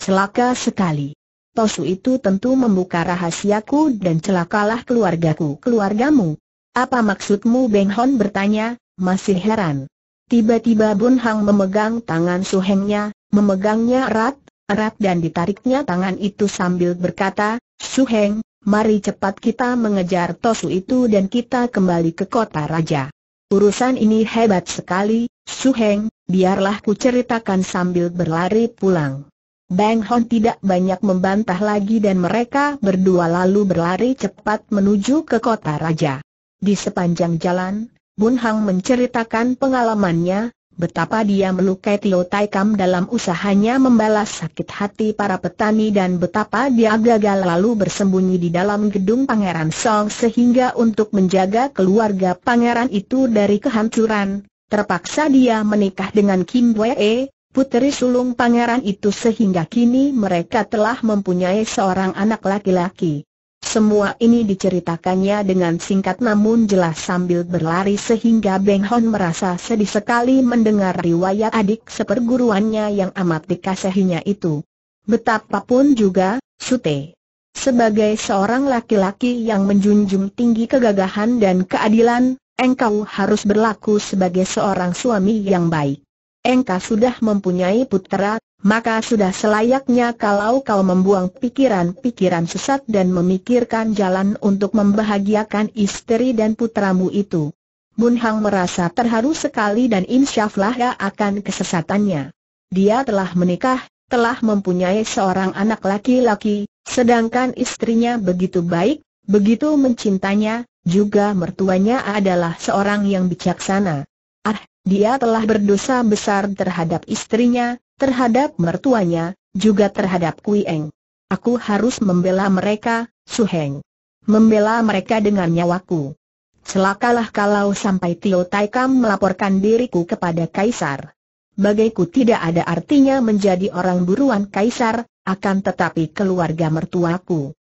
Celaka sekali. Tosu itu tentu membuka rahasiaku dan celakalah keluargaku keluargamu. Apa maksudmu Beng Hon bertanya, masih heran. Tiba-tiba Bun Hang memegang tangan Suhengnya, memegangnya erat, erat dan ditariknya tangan itu sambil berkata, Suheng, mari cepat kita mengejar Tosu itu dan kita kembali ke kota raja. Urusan ini hebat sekali, Su Heng, biarlah ku ceritakan sambil berlari pulang. Bang Hon tidak banyak membantah lagi dan mereka berdua lalu berlari cepat menuju ke kota raja. Di sepanjang jalan, Bun Hang menceritakan pengalamannya, betapa dia melukai Tio Taikam dalam usahanya membalas sakit hati para petani dan betapa dia gagal lalu bersembunyi di dalam gedung Pangeran Song sehingga untuk menjaga keluarga Pangeran itu dari kehancuran, terpaksa dia menikah dengan Kim Wee, puteri sulung Pangeran itu sehingga kini mereka telah mempunyai seorang anak laki-laki. Semua ini diceritakannya dengan singkat namun jelas sambil berlari sehingga Beng Hon merasa sedih sekali mendengar riwayat adik seperguruannya yang amat dikasihinya itu. Betapapun juga, Sute. Sebagai seorang laki-laki yang menjunjung tinggi kegagahan dan keadilan, engkau harus berlaku sebagai seorang suami yang baik. Engkau sudah mempunyai putera, maka sudah selayaknya kalau kau membuang pikiran-pikiran sesat dan memikirkan jalan untuk membahagiakan istri dan putramu itu. Bun Hang merasa terharu sekali dan insyaflah akan kesesatannya. Dia telah menikah, telah mempunyai seorang anak laki-laki, sedangkan istrinya begitu baik, begitu mencintanya, juga mertuanya adalah seorang yang bijaksana. Ah, dia telah berdosa besar terhadap istrinya, terhadap mertuanya, juga terhadap Kui Eng. Aku harus membela mereka, Su Heng. Membela mereka dengan nyawaku. Celakalah kalau sampai Tio Tai Kam melaporkan diriku kepada Kaisar. Bagaiku tidak ada artinya menjadi orang buruan Kaisar, akan tetapi keluarga mertuaku.